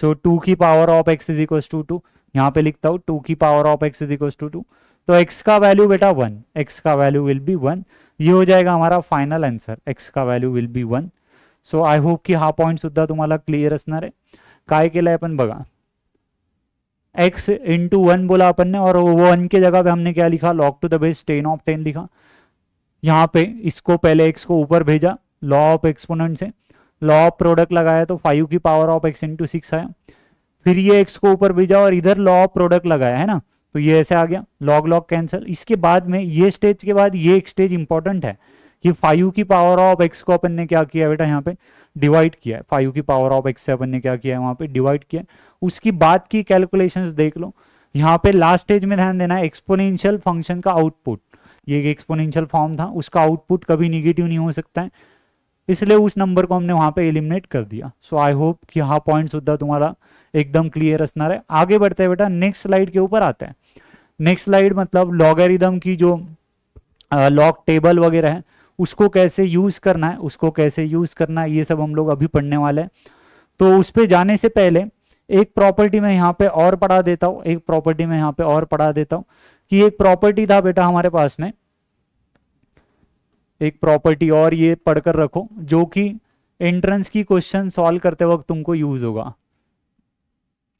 सो so, टू की power of x is equal to two यहाँ पे लिखता हूँ टू की power of x is two two तो x का वैल्यू बेटा वन x का वैल्यू विल बी वन ये हो जाएगा हमारा फाइनल आंसर x का value will be one so I hope कि हा पॉइंट सुधा तुम्हारा क्लियर असणार काय केलं आहे एक्स इंटू वन बोला अपन ने और वन के जगह पे हमने क्या लिखा log to the base ten of ten लिखा यहाँ पे इसको पहले x को ऊपर भेजा लॉ ऑफ एक्सपोनेंट से लॉ ऑफ प्रोडक्ट लगाया तो फाइव की power of x into six आया फिर ये एक्स को ऊपर भेजा और इधर लॉ ऑफ प्रोडक्ट लगाया है ना तो ये ऐसे आ गया लॉग लॉग कैंसिल इसके बाद में ये स्टेज के बाद ये एक स्टेज इंपॉर्टेंट है कि फाइव की पावर ऑफ एक्स को अपन ने क्या किया बेटा यहाँ पे डिवाइड किया है फाइव की पावर ऑफ एक्स से अपन ने क्या किया है वहां पे डिवाइड किया उसकी बाद की कैलकुलेशन देख लो यहाँ पे लास्ट स्टेज में ध्यान देना है एक्सपोनेंशियल फंक्शन का आउटपुट ये एक एक्सपोनेंशियल फॉर्म था उसका आउटपुट कभी निगेटिव नहीं हो सकता है इसलिए उस नंबर को हमने वहां पे एलिमिनेट कर दिया सो आई होप कि हा पॉइंट सुधा तुम्हारा एकदम क्लियर असणार है आगे बढ़ते हैं बेटा नेक्स्ट स्लाइड के ऊपर आते हैं नेक्स्ट स्लाइड मतलब लॉगेरिदम की जो लॉग टेबल वगैरह है उसको कैसे यूज करना है उसको कैसे यूज करना है ये सब हम लोग अभी पढ़ने वाले हैं तो उस पर जाने से पहले एक प्रॉपर्टी में यहाँ पे और पढ़ा देता हूँ एक प्रॉपर्टी में यहाँ पे और पढ़ा देता हूँ कि एक प्रॉपर्टी था बेटा हमारे पास में एक प्रॉपर्टी और ये पढ़कर रखो जो कि एंट्रेंस की क्वेश्चन सॉल्व करते वक्त तुमको यूज होगा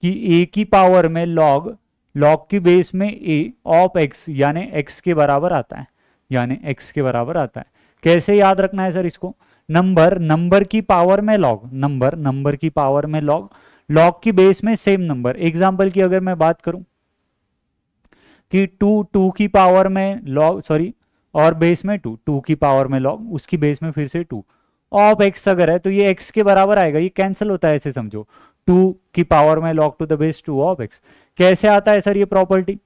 कि ए की पावर में लॉग लॉग की बेस में ए ऑफ एक्स यानी एक्स के बराबर आता है यानी एक्स के बराबर आता है कैसे याद रखना है सर इसको नंबर नंबर की पावर में लॉग नंबर नंबर की पावर में लॉग लॉग की बेस में सेम नंबर एग्जाम्पल की अगर मैं बात करूं कि टू टू की पावर में लॉग सॉरी और बेस में टू टू की पावर में लॉग उसकी बेस में फिर से टू ऑफ एक्स अगर है तो ये एक्स के बराबर आएगा ये कैंसिल होता है ऐसे समझो टू की पावर में log to the base two of x कैसे आता है सर ये प्रॉपर्टी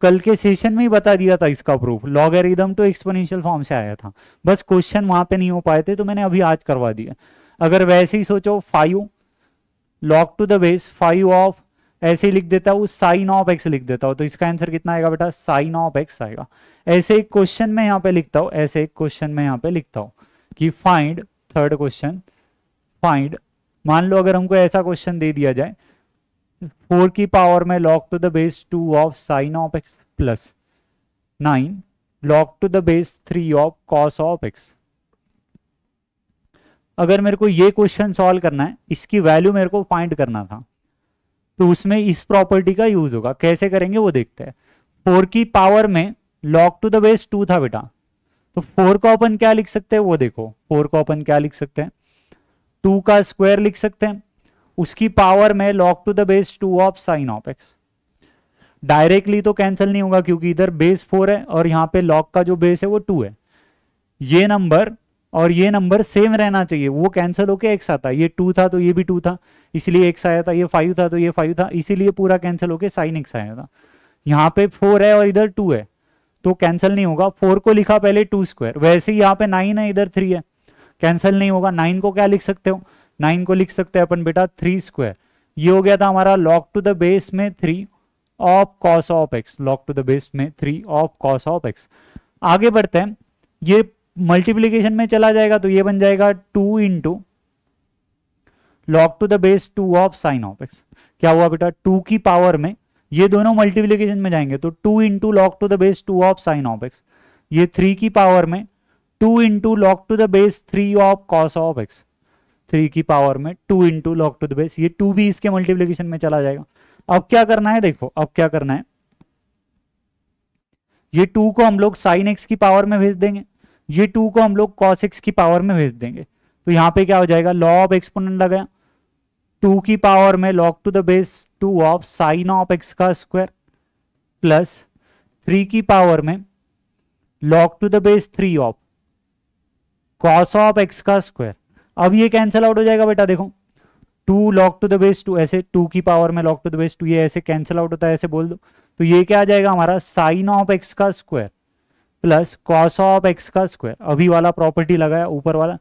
कल के सेशन में ही बता दिया था इसका प्रूफ लॉगरिदम तो एक्सपोनेंशियल फॉर्म से आया था बस क्वेश्चन वहां पे नहीं हो पाए थे तो मैंने अभी आज करवा दिया अगर वैसे ही सोचो five log to the base five of ऐसे ही लिख देता हूँ साइन ऑफ एक्स लिख देता हूँ तो इसका आंसर कितना आएगा बेटा साइन ऑफ एक्स आएगा ऐसे एक क्वेश्चन में यहाँ पे लिखता हूँ ऐसे एक क्वेश्चन में यहाँ पे लिखता हूँ कि फाइंड थर्ड क्वेश्चन फाइंड मान लो अगर हमको ऐसा क्वेश्चन दे दिया जाए फोर की पावर में log to the base two of sine of x plus nine log to the base three of cos of x अगर मेरे को ये क्वेश्चन सॉल्व करना है इसकी वैल्यू मेरे को फाइंड करना था तो उसमें इस प्रॉपर्टी का यूज होगा कैसे करेंगे वो देखते हैं फोर की पावर में log to the base two था बेटा तो फोर को अपन क्या लिख सकते हैं वो देखो फोर को अपन क्या लिख सकते हैं टू का स्क्वायर लिख सकते हैं उसकी पावर में log to the base two of sine of x directly तो कैंसिल नहीं होगा क्योंकि इधर बेस फोर है और यहाँ पे लॉक का जो बेस है वो टू है ये नंबर और ये नंबर सेम रहना चाहिए वो कैंसिल होके एक्स आता है ये टू था तो ये भी टू था इसलिए एक्स आया था ये फाइव था तो ये फाइव था इसीलिए पूरा कैंसिल होके साइन एक्स आया था यहाँ पे फोर है और इधर टू है तो कैंसिल नहीं होगा फोर को लिखा पहले टू स्क्वायर वैसे ही यहाँ पे नाइन है इधर थ्री है कैंसिल नहीं होगा नाइन को क्या लिख सकते हो नाइन को लिख सकते हैं अपन बेटा थ्री स्क्वायर ये हो गया था हमारा लॉक टू द बेस में three of cos of x log to the base में three of cos of x आगे बढ़ते हैं ये मल्टीप्लीकेशन में चला जाएगा तो ये बन जाएगा two into log to the base two of sine of x क्या हुआ बेटा टू की पावर में ये दोनों मल्टीप्लीकेशन में जाएंगे तो two into log to the base two of sine of x ये थ्री की पावर में two into log to the base three of cos of x three की पावर में two into log to the base ये टू भी इसके मल्टीप्लीकेशन में चला जाएगा अब क्या करना है देखो अब क्या करना है ये टू को हम लोग साइन एक्स की पावर में भेज देंगे ये टू को हम लोग कॉस एक्स की पावर में भेज देंगे तो यहाँ पे क्या हो जाएगा लॉ ऑफ एक्सपोनेंट लगाया टू की पावर में log to the base two of sine of x का स्क्वायर प्लस थ्री की पावर में log to the base three of cos of x का स्क्वायर अब ये कैंसिल आउट हो जाएगा बेटा देखो two log to the base two ऐसे टू की पावर में log to the base two ये ऐसे कैंसिल आउट होता है ऐसे बोल दो तो ये क्या आ जाएगा हमारा साइन ऑफ एक्स का square plus cos of x का स्क्वायर अभी वाला प्रॉपर्टी लगाया ऊपर वाला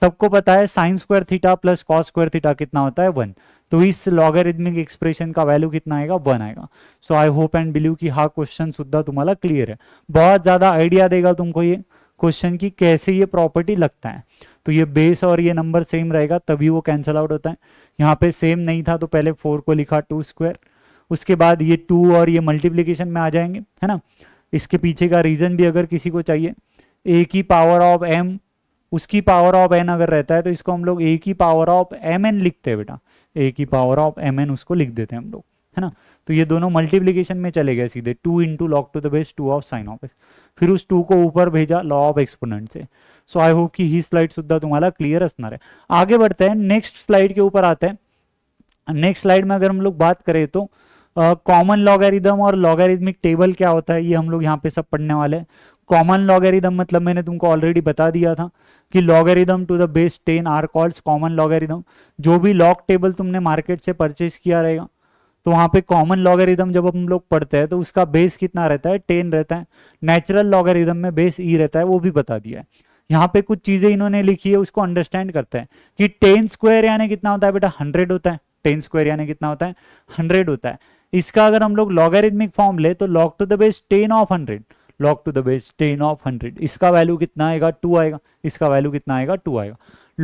सबको पता है sine square theta plus cos square theta कितना होता है वन तो इस लॉगरिदमिक एक्सप्रेशन का वैल्यू कितना आएगा वन आएगा so I hope and believe कि हा क्वेश्चन सुधा तुम्हारा क्लियर है बहुत ज़्यादा आइडिया देगा तुमको ये क्वेश्चन की कैसे ये प्रॉपर्टी लगता है तो ये बेस और ये नंबर सेम रहेगा तभी वो कैंसल आउट होता है यहाँ पे सेम नहीं था तो पहले फोर को लिखा टू स्क्वायर उसके बाद ये टू और ये मल्टीप्लीकेशन में आ जाएंगे है ना इसके पीछे का रीज़न भी अगर किसी को चाहिए ए की पावर ऑफ एम उसकी पावर ऑफ एन अगर रहता है तो इसको हम लोग ए की पावर ऑफ एम एन लिखते हैं बेटा ए की पावर ऑफ एम एन उसको लिख देते हैं हम लोग है ना तो ये दोनों मल्टीप्लीकेशन में चले गए सीधे two into log to the base two of sine of x फिर उस टू को ऊपर भेजा लॉ ऑफ एक्सपोनेंट से सो आई होप की ही स्लाइड सुधा तुम्हारा क्लियर असणार आहे आगे बढ़ते हैं नेक्स्ट स्लाइड के ऊपर आते हैं नेक्स्ट स्लाइड में अगर हम लोग बात करें तो कॉमन लॉगरिदम और लॉगरिदमिक टेबल क्या होता है ये हम लोग यहाँ पे सब पढ़ने वाले हैं कॉमन लॉगरिदम मतलब मैंने तुमको ऑलरेडी बता दिया था कि logarithm to the base ten are calls common logarithm जो भी लॉग टेबल तुमने मार्केट से परचेज किया रहेगा तो वहाँ पे कॉमन लॉगरिदम जब हम लोग पढ़ते हैं तो उसका बेस कितना रहता है टेन रहता है नेचुरल लॉगरिदम में बेस ई e रहता है वो भी बता दिया है यहाँ पे कुछ चीज़ें इन्होंने लिखी है उसको अंडरस्टैंड करते हैं कि टेन स्क्वायर यानी कितना होता है बेटा हंड्रेड होता है टेन स्क्वायर यानी कितना होता है हंड्रेड होता है इसका अगर हम लोग लॉगरिथमिक फॉर्म ले तो log to the base ten of hundred log to the base ten of hundred इसका वैल्यू कितना आएगा टू आएगा इसका वैल्यू कितना आएगा टू आएगा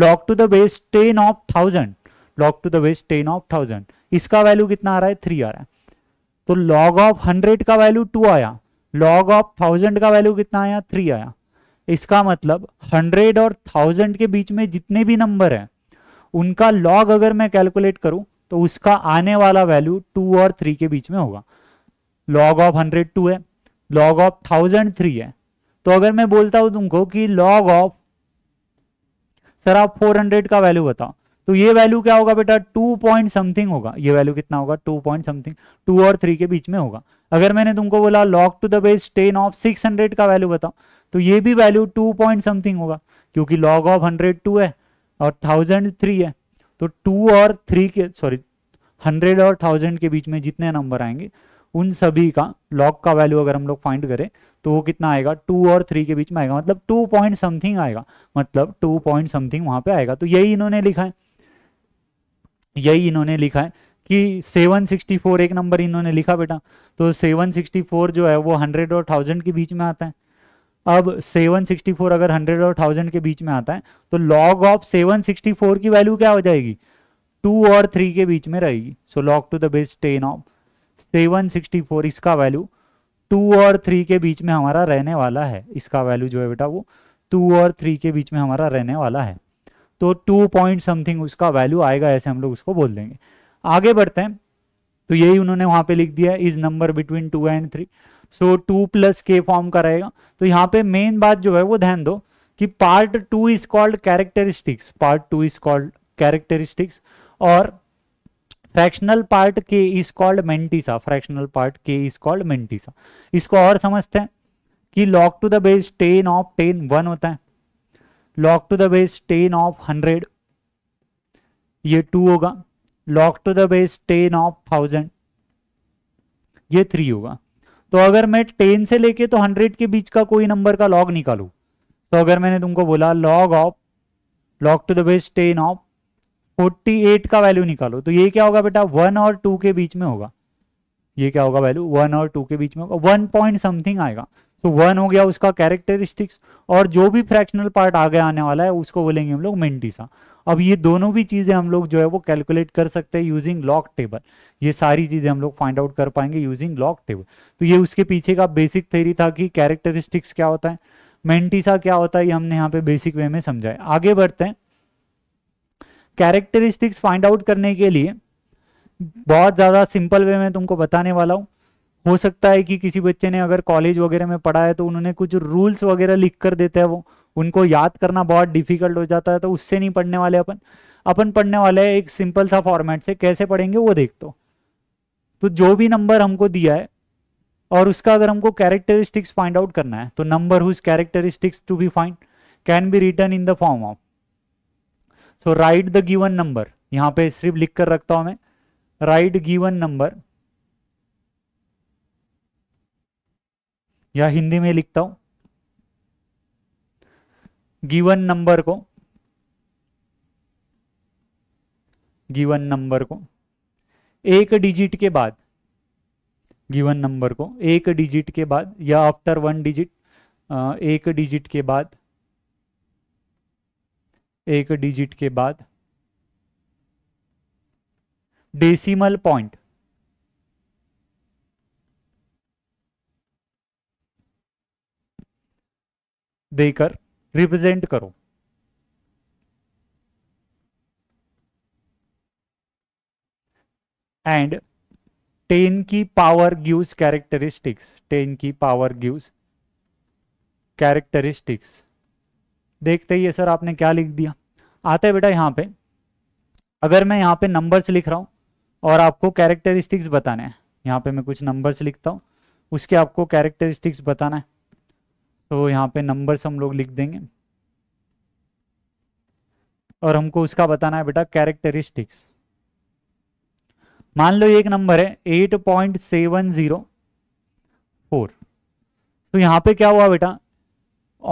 log to the base ten of thousand log to the base ten of thousand इसका वैल्यू कितना आ रहा है थ्री आ रहा है तो लॉग ऑफ हंड्रेड का वैल्यू टू आया लॉग ऑफ थाउजेंड का वैल्यू कितना आया थ्री आया इसका मतलब हंड्रेड और थाउजेंड के बीच में जितने भी नंबर है उनका लॉग अगर मैं कैलकुलेट करूं तो उसका आने वाला वैल्यू टू और थ्री के बीच में होगा लॉग ऑफ हंड्रेड टू है लॉग ऑफ थाउजेंड थ्री है तो अगर मैं बोलता हूं तुमको कि लॉग ऑफ सर आप फोर हंड्रेड का वैल्यू बताओ तो ये वैल्यू क्या होगा बेटा टू पॉइंट समथिंग होगा ये वैल्यू कितना होगा टू पॉइंट समथिंग टू और थ्री के बीच में होगा अगर मैंने तुमको बोला log to the base ten of six hundred का वैल्यू बताओ तो ये भी वैल्यू टू पॉइंट समथिंग होगा क्योंकि लॉग ऑफ हंड्रेड टू है और थाउजेंड थ्री है तो टू और थ्री के सॉरी हंड्रेड और थाउजेंड के बीच में जितने नंबर आएंगे उन सभी का लॉग का वैल्यू अगर हम लोग फाइंड करें तो वो कितना आएगा टू और थ्री के बीच में आएगा मतलब टू पॉइंट समथिंग आएगा मतलब टू पॉइंट समथिंग वहां पे आएगा तो यही इन्होंने लिखा है यही इन्होंने लिखा है कि 764 एक नंबर इन्होंने लिखा बेटा तो 764 जो है वो 100 और 1000 के बीच में आता है अब 764 अगर 100 और 1000 के बीच में आता है तो log ऑफ 764 की वैल्यू क्या हो जाएगी टू और थ्री के बीच में रहेगी so log to the base ten of 764 इसका वैल्यू टू और थ्री के बीच में हमारा रहने वाला है इसका वैल्यू जो है बेटा वो टू और थ्री के बीच में हमारा रहने वाला है तो टू पॉइंट समथिंग उसका वैल्यू आएगा ऐसे हम लोग उसको बोल देंगे आगे बढ़ते हैं तो यही उन्होंने वहां पे लिख दिया is number between two and three so two plus के फॉर्म का रहेगा तो यहाँ पे मेन बात जो है वो ध्यान दो कि part two is called characteristics part two is called characteristics और फ्रैक्शनल पार्ट के is called mantissa fractional part के इज कॉल्ड मेंटिसा इसको और समझते हैं कि log to the base ten of ten one होता है log to the base ten of hundred ये टू होगा log to the base ten of thousand ये थ्री होगा तो अगर मैं टेन से लेके तो हंड्रेड के बीच का कोई नंबर का लॉग निकालू तो अगर मैंने तुमको बोला log of log to the base ten of forty eight का वैल्यू निकालो तो ये क्या होगा बेटा वन और टू के बीच में होगा ये क्या होगा वैल्यू वन और टू के बीच में होगा वन पॉइंट समथिंग आएगा तो वन हो गया उसका कैरेक्टरिस्टिक्स और जो भी फ्रैक्शनल पार्ट आगे आने वाला है उसको बोलेंगे हम लोग मेंटिसा अब ये दोनों भी चीज़ें हम लोग जो है वो कैलकुलेट कर सकते हैं यूजिंग लॉक टेबल ये सारी चीज़ें हम लोग फाइंड आउट कर पाएंगे यूजिंग लॉक टेबल तो ये उसके पीछे का बेसिक थेरी था कि कैरेक्टरिस्टिक्स क्या होता है मेंटिसा क्या होता है ये हमने यहाँ पे बेसिक वे में समझाया आगे बढ़ते हैं कैरेक्टरिस्टिक्स फाइंड आउट करने के लिए बहुत ज़्यादा सिंपल वे में तुमको बताने वाला हूँ हो सकता है कि किसी बच्चे ने अगर कॉलेज वगैरह में पढ़ा है तो उन्होंने कुछ रूल्स वगैरह लिख कर देते हैं वो उनको याद करना बहुत डिफिकल्ट हो जाता है तो उससे नहीं पढ़ने वाले अपन अपन पढ़ने वाले हैं एक सिंपल सा फॉर्मेट से कैसे पढ़ेंगे वो देख दो तो।, तो जो भी नंबर हमको दिया है और उसका अगर हमको कैरेक्टरिस्टिक्स फाइंड आउट करना है तो number whose characteristics to be find can be written in the form of so write the given number यहां पे सिर्फ लिख कर रखता हूं मैं राइट गिवन नंबर या हिंदी में लिखता हूं गिवन नंबर को गिवन नंबर को एक डिजिट के बाद गिवन नंबर को एक डिजिट के बाद या आफ्टर वन डिजिट एक डिजिट के बाद एक डिजिट के बाद डेसिमल पॉइंट देकर रिप्रेजेंट करो एंड टेन की पावर गिव्स कैरेक्टरिस्टिक्स टेन की पावर गिव्स कैरेक्टरिस्टिक्स देखते ही सर आपने क्या लिख दिया आता है बेटा यहां पे अगर मैं यहां पे नंबर्स लिख रहा हूं और आपको कैरेक्टरिस्टिक्स बताने हैं यहां पे मैं कुछ नंबर्स लिखता हूं उसके आपको कैरेक्टरिस्टिक्स बताना है तो यहाँ पे नंबर्स हम लोग लिख देंगे और हमको उसका बताना है बेटा कैरेक्टरिस्टिक्स मान लो एक नंबर है eight point seven zero four तो यहाँ पे क्या हुआ बेटा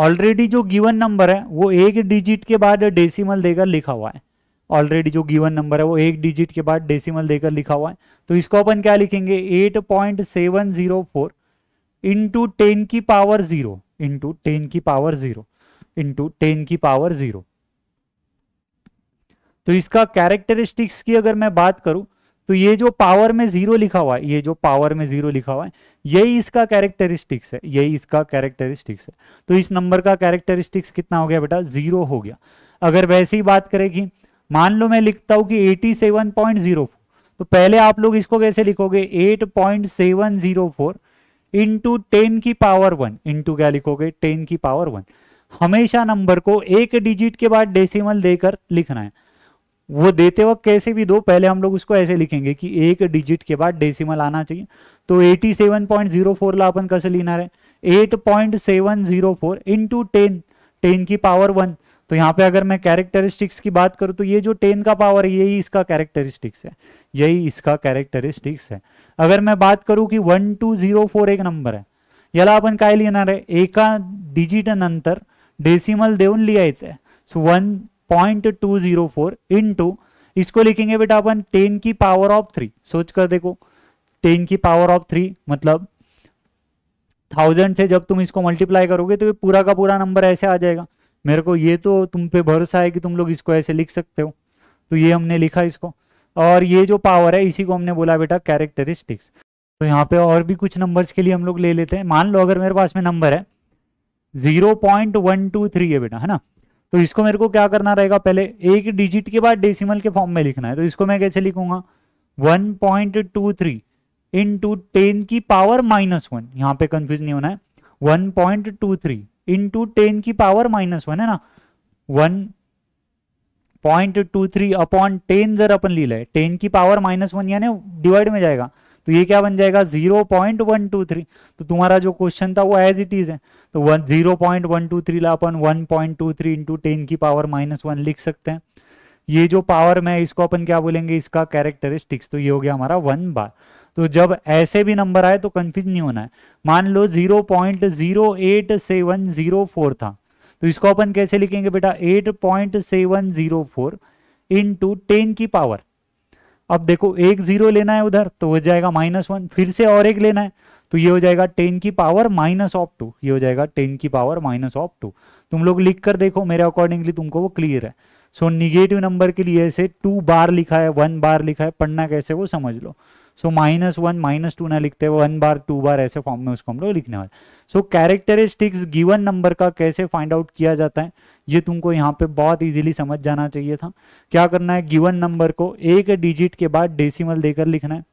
ऑलरेडी जो गिवन नंबर है वो एक डिजिट के बाद डेसिमल देकर लिखा हुआ है ऑलरेडी जो गिवन नंबर है वो एक डिजिट के बाद डेसिमल देकर लिखा हुआ है तो इसको अपन क्या लिखेंगे eight point seven zero four into ten की पावर जीरो इंटू टेन की पावर जीरो इंटू टेन की पावर जीरो तो इसका कैरेक्टरिस्टिक्स की अगर मैं बात करूं तो ये जो पावर में जीरो लिखा हुआ है ये जो पावर में जीरो लिखा हुआ है यही इसका कैरेक्टरिस्टिक्स है यही इसका कैरेक्टरिस्टिक्स है तो इस नंबर का कैरेक्टरिस्टिक्स कितना हो गया बेटा जीरो हो गया अगर वैसे ही बात करेगी मान लो मैं लिखता हूं कि एटी सेवन पॉइंट जीरो तो पहले आप लोग इसको कैसे लिखोगे eight point seven zero four into ten की पावर वन इंटू क्या लिखोगे टेन की पावर वन हमेशा नंबर को एक डिजिट के बाद डेसिमल देकर लिखना है वो देते वक्त कैसे भी दो पहले हम लोग उसको ऐसे लिखेंगे कि एक डिजिट के बाद डेसिमल आना चाहिए तो 87.04 फोर लापन कैसे लेना है eight point seven zero four into ten ten की पावर वन तो यहाँ पे अगर मैं कैरेक्टरिस्टिक्स की बात करूँ तो ये जो टेन का पावर है यही इसका कैरेक्टरिस्टिक्स है यही इसका कैरेक्टरिस्टिक्स है अगर मैं बात करूं कि वन टू जीरो फोर एक नंबर है ये अपन का एक डिजिट नंतर डेसिमल देऊन लिया है so one point two zero four into इसको लिखेंगे बेटा अपन टेन की पावर ऑफ थ्री सोच कर देखो टेन की पावर ऑफ थ्री मतलब थाउजेंड से जब तुम इसको मल्टीप्लाई करोगे तो ये पूरा का पूरा नंबर ऐसे आ जाएगा मेरे को ये तो तुम पे भरोसा है कि तुम लोग इसको ऐसे लिख सकते हो तो ये हमने लिखा इसको और ये जो पावर है इसी को हमने बोला बेटा कैरेक्टरिस्टिक्स तो यहाँ पे और भी कुछ नंबर्स के लिए हम लोग ले लेते हैं मान लो अगर मेरे पास में नंबर है zero point one two three है बेटा है ना तो इसको मेरे को क्या करना रहेगा पहले एक डिजिट के बाद डेसिमल के फॉर्म में लिखना है तो इसको मैं कैसे लिखूंगा one point two three into ten की पावर माइनस वन यहाँ पे कंफ्यूज नहीं होना है one point two three into ten की पावर माइनस वन है ना one point two three upon ten जर अपन लिहिलंय टेन की पावर माइनस वन यानी डिवाइड में जाएगा तो ये क्या बन जाएगा zero point one two three तो तुम्हारा जो क्वेश्चन था वो एज इट इज है तो one zero point one two three ला अपन one point two three into ten की पावर माइनस वन लिख सकते हैं ये जो पावर में इसको अपन क्या बोलेंगे इसका कैरेक्टरिस्टिक्स तो ये हो गया हमारा वन बार तो जब ऐसे भी नंबर आए तो कंफ्यूज नहीं होना है मान लो zero point zero eight seven zero four था तो इसको अपन कैसे लिखेंगे बेटा eight point seven zero four into ten की पावर अब देखो एक जीरो लेना है उधर तो हो जाएगा माइनस वन फिर से और एक लेना है तो ये हो जाएगा टेन की पावर माइनस ऑफ टू ये हो जाएगा टेन की पावर माइनस ऑफ टू तुम लोग लिख कर देखो मेरे अकॉर्डिंगली तुमको वो क्लियर है सो निगेटिव नंबर के लिए ऐसे टू बार लिखा है वन बार लिखा है पढ़ना कैसे वो समझ लो so minus one minus two ना लिखते वन बार टू बार ऐसे फॉर्म में उसको हम लोग लिखने वाले सो कैरेक्टरिस्टिक्स गिवन नंबर का कैसे फाइंड आउट किया जाता है ये तुमको यहाँ पे बहुत इजीली समझ जाना चाहिए था क्या करना है गिवन नंबर को एक डिजिट के बाद डेसिमल देकर लिखना है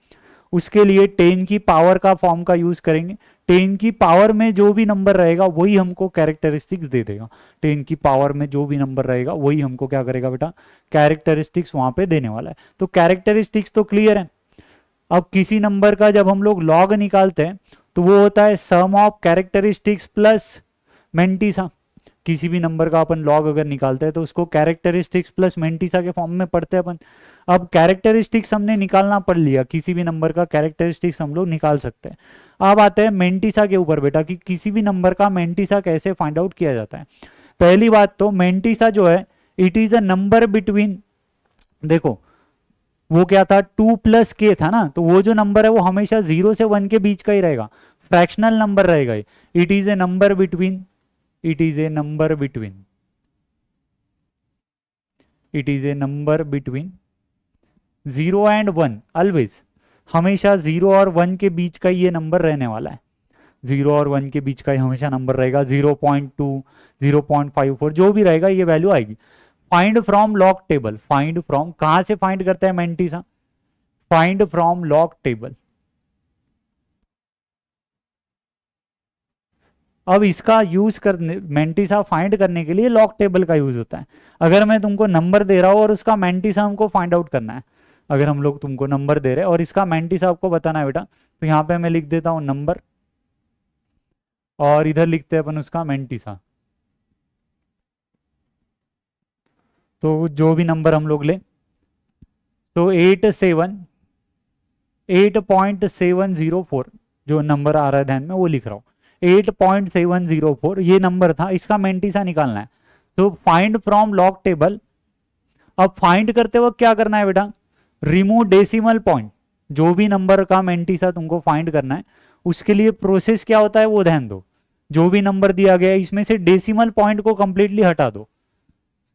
उसके लिए टेन की पावर का फॉर्म का यूज करेंगे टेन की पावर में जो भी नंबर रहेगा वही हमको कैरेक्टरिस्टिक्स दे देगा टेन की पावर में जो भी नंबर रहेगा वही हमको क्या करेगा बेटा कैरेक्टरिस्टिक्स वहां पे देने वाला है तो कैरेक्टरिस्टिक्स तो क्लियर है अब किसी नंबर का जब हम लोग लॉग निकालते हैं तो वो होता है sum of characteristics plus mantissa किसी भी नंबर का अपन लॉग अगर निकालते हैं तो उसको कैरेक्टरिस्टिक्स प्लस मेंटिसा के फॉर्म में पढ़ते हैं अपन अब कैरेक्टरिस्टिक्स हमने निकालना पड़ लिया किसी भी नंबर का कैरेक्टरिस्टिक्स हम लोग निकाल सकते हैं अब आते हैं मेंटिसा के ऊपर बेटा कि किसी भी नंबर का मेंटिसा कैसे फाइंड आउट किया जाता है पहली बात तो मेंटिसा जो है it is a number between देखो वो क्या था टू प्लस के था ना तो वो जो नंबर है वो हमेशा जीरो से वन के बीच का ही रहेगा फ्रैक्शनल नंबर रहेगा it is a number between it is a number between it is a number between zero and one always हमेशा जीरो और वन के बीच का ये नंबर रहने वाला है जीरो और वन के बीच का ही हमेशा नंबर रहेगा zero point two zero point five four जो भी रहेगा ये वैल्यू आएगी find from log table find from कहां से फाइंड करता है mantissa find from log table अब इसका यूज कर मेंटीसा फाइंड करने के लिए लॉक टेबल का यूज होता है अगर मैं तुमको नंबर दे रहा हूं और उसका मेंटीसा हमको फाइंड आउट करना है अगर हम लोग तुमको नंबर दे रहे हैं और इसका मेंटीसा आपको बताना है बेटा तो यहां पे मैं लिख देता हूं नंबर और इधर लिखते हैं अपन उसका मेंटीसा तो जो भी नंबर हम लोग ले तो eight seven eight point seven zero four जो नंबर आ रहा है ध्यान में वो लिख रहा हूं eight point seven zero four ये नंबर था इसका मेंटीसा निकालना है तो फाइंड फ्रॉम लॉक टेबल अब फाइंड करते वक्त क्या करना है बेटा रिमूव डेसिमल पॉइंट जो भी नंबर का मेंटीसा तुमको फाइंड करना है उसके लिए प्रोसेस क्या होता है वो ध्यान दो जो भी नंबर दिया गया है इसमें से डेसिमल पॉइंट को कंप्लीटली हटा दो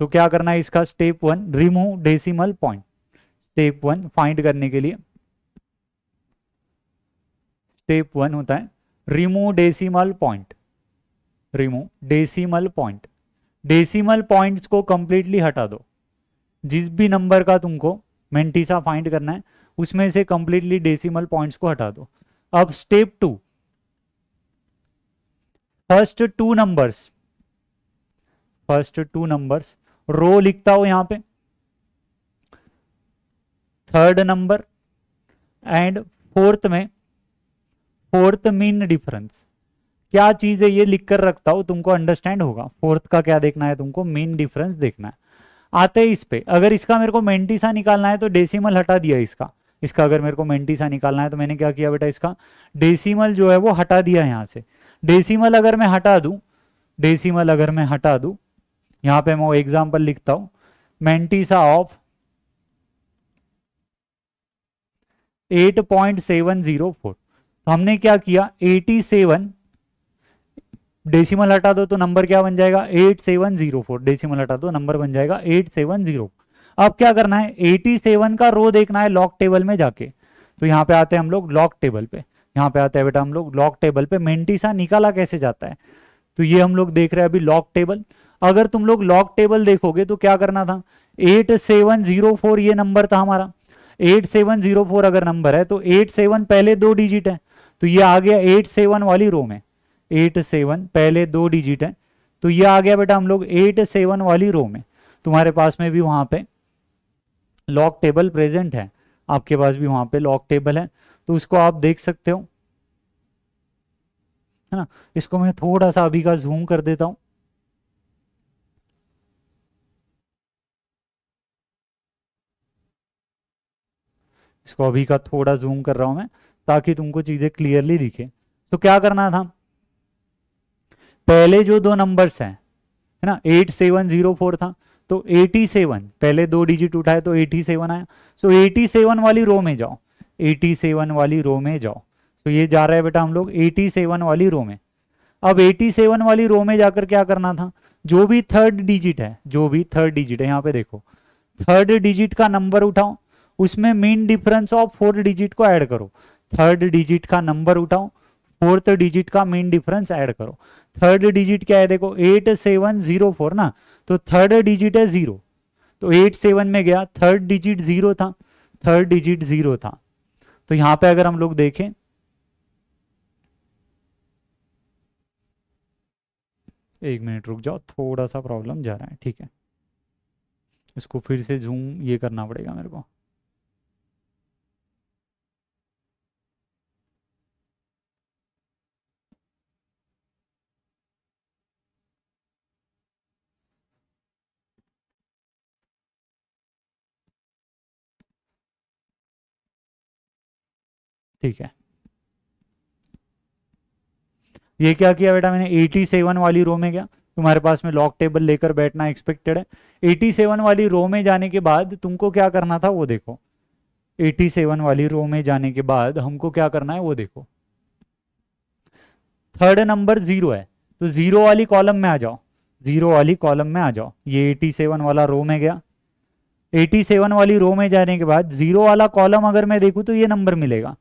तो क्या करना है इसका step one remove decimal point step one find करने के लिए स्टेप वन होता है remove decimal point remove decimal point decimal points को कंप्लीटली हटा दो जिस भी नंबर का तुमको मेंटिसा फाइंड करना है उसमें से कंप्लीटली डेसिमल पॉइंट्स को हटा दो अब step two first two numbers first two numbers row लिखता हूं यहां पे थर्ड नंबर एंड फोर्थ में फोर्थ मीन डिफरेंस क्या चीज है ये लिख कर रखता हूं तुमको अंडरस्टैंड होगा फोर्थ का क्या देखना है तुमको मीन डिफरेंस देखना है आते इस पे अगर इसका मेरे को मेंटीसा निकालना है तो डेसिमल हटा दिया इसका इसका अगर मेरे को मेंटीसा निकालना है तो मैंने क्या किया बेटा इसका डेसिमल जो है वो हटा दिया यहां से डेसिमल अगर मैं हटा दू डेसिमल अगर मैं हटा दू यहां पे मैं वो एग्जाम्पल लिखता हूं मेंटीसा ऑफ 8.704 तो हमने क्या किया 87 डेसिमल हटा दो तो नंबर क्या बन जाएगा 8704 डेसिमल हटा दो नंबर बन जाएगा 870 अब क्या करना है 87 का रो देखना है लॉक टेबल में जाके तो यहाँ पे आते हैं हम लोग लॉक टेबल पे यहाँ पे आते हैं बेटा हम लोग लॉक टेबल पे मेंटीसा निकाला कैसे जाता है तो ये हम लोग देख रहे हैं अभी लॉक टेबल अगर तुम लोग लॉक टेबल देखोगे तो क्या करना था एट सेवन जीरो फोर ये नंबर था हमारा एट सेवन जीरो फोर अगर नंबर है तो एट सेवन पहले दो डिजिट है तो ये आ गया एट सेवन वाली रो में एट सेवन पहले दो डिजिट है तो ये आ गया बेटा हम लोग एट सेवन वाली रो में तुम्हारे पास में भी वहां पे लॉक टेबल प्रेजेंट है आपके पास भी वहां पे लॉक टेबल है तो उसको आप देख सकते हो है ना इसको मैं थोड़ा सा अभी का जूम कर देता हूं इसको अभी का थोड़ा जूम कर रहा हूं मैं ताकि तुमको चीज़ें क्लियरली दिखे तो क्या करना था पहले जो दो नंबर्स हैं है ना एट सेवन जीरो फोर था तो एटी सेवन पहले दो डिजिट उठाए तो एटी सेवन आया सो एटी सेवन वाली रो में जाओ एटी सेवन वाली रो में जाओ तो ये जा रहा है बेटा हम लोग एटी सेवन वाली रो में अब एटी सेवन वाली रो में जाकर क्या करना था जो भी थर्ड डिजिट है जो भी थर्ड डिजिट है यहाँ पे देखो थर्ड डिजिट का नंबर उठाओ उसमें mean difference of four digit को ऐड करो थर्ड डिजिट का नंबर उठाओ फोर्थ डिजिट का मेन डिफरेंस ऐड करो थर्ड डिजिट क्या है देखो एट सेवन जीरो फोर ना तो थर्ड डिजिट है जीरो तो एट सेवन में गया थर्ड डिजिट जीरो था थर्ड डिजिट जीरो था तो यहां पे अगर हम लोग देखें एक मिनट रुक जाओ थोड़ा सा प्रॉब्लम जा रहा है ठीक है इसको फिर से जूम ये करना पड़ेगा मेरे को ठीक है ये क्या किया बेटा मैंने 87 वाली रो में गया तुम्हारे पास में लॉक टेबल लेकर बैठना एक्सपेक्टेड है 87 वाली रो में जाने के बाद तुमको क्या करना था वो देखो 87 वाली रो में जाने के बाद हमको क्या करना है वो देखो थर्ड नंबर जीरो है तो जीरो वाली कॉलम में आ जाओ जीरो वाली कॉलम में आ जाओ ये 87 वाला रो में गया 87 वाली रो में जाने के बाद जीरो वाला कॉलम अगर मैं देखू तो ये नंबर मिलेगा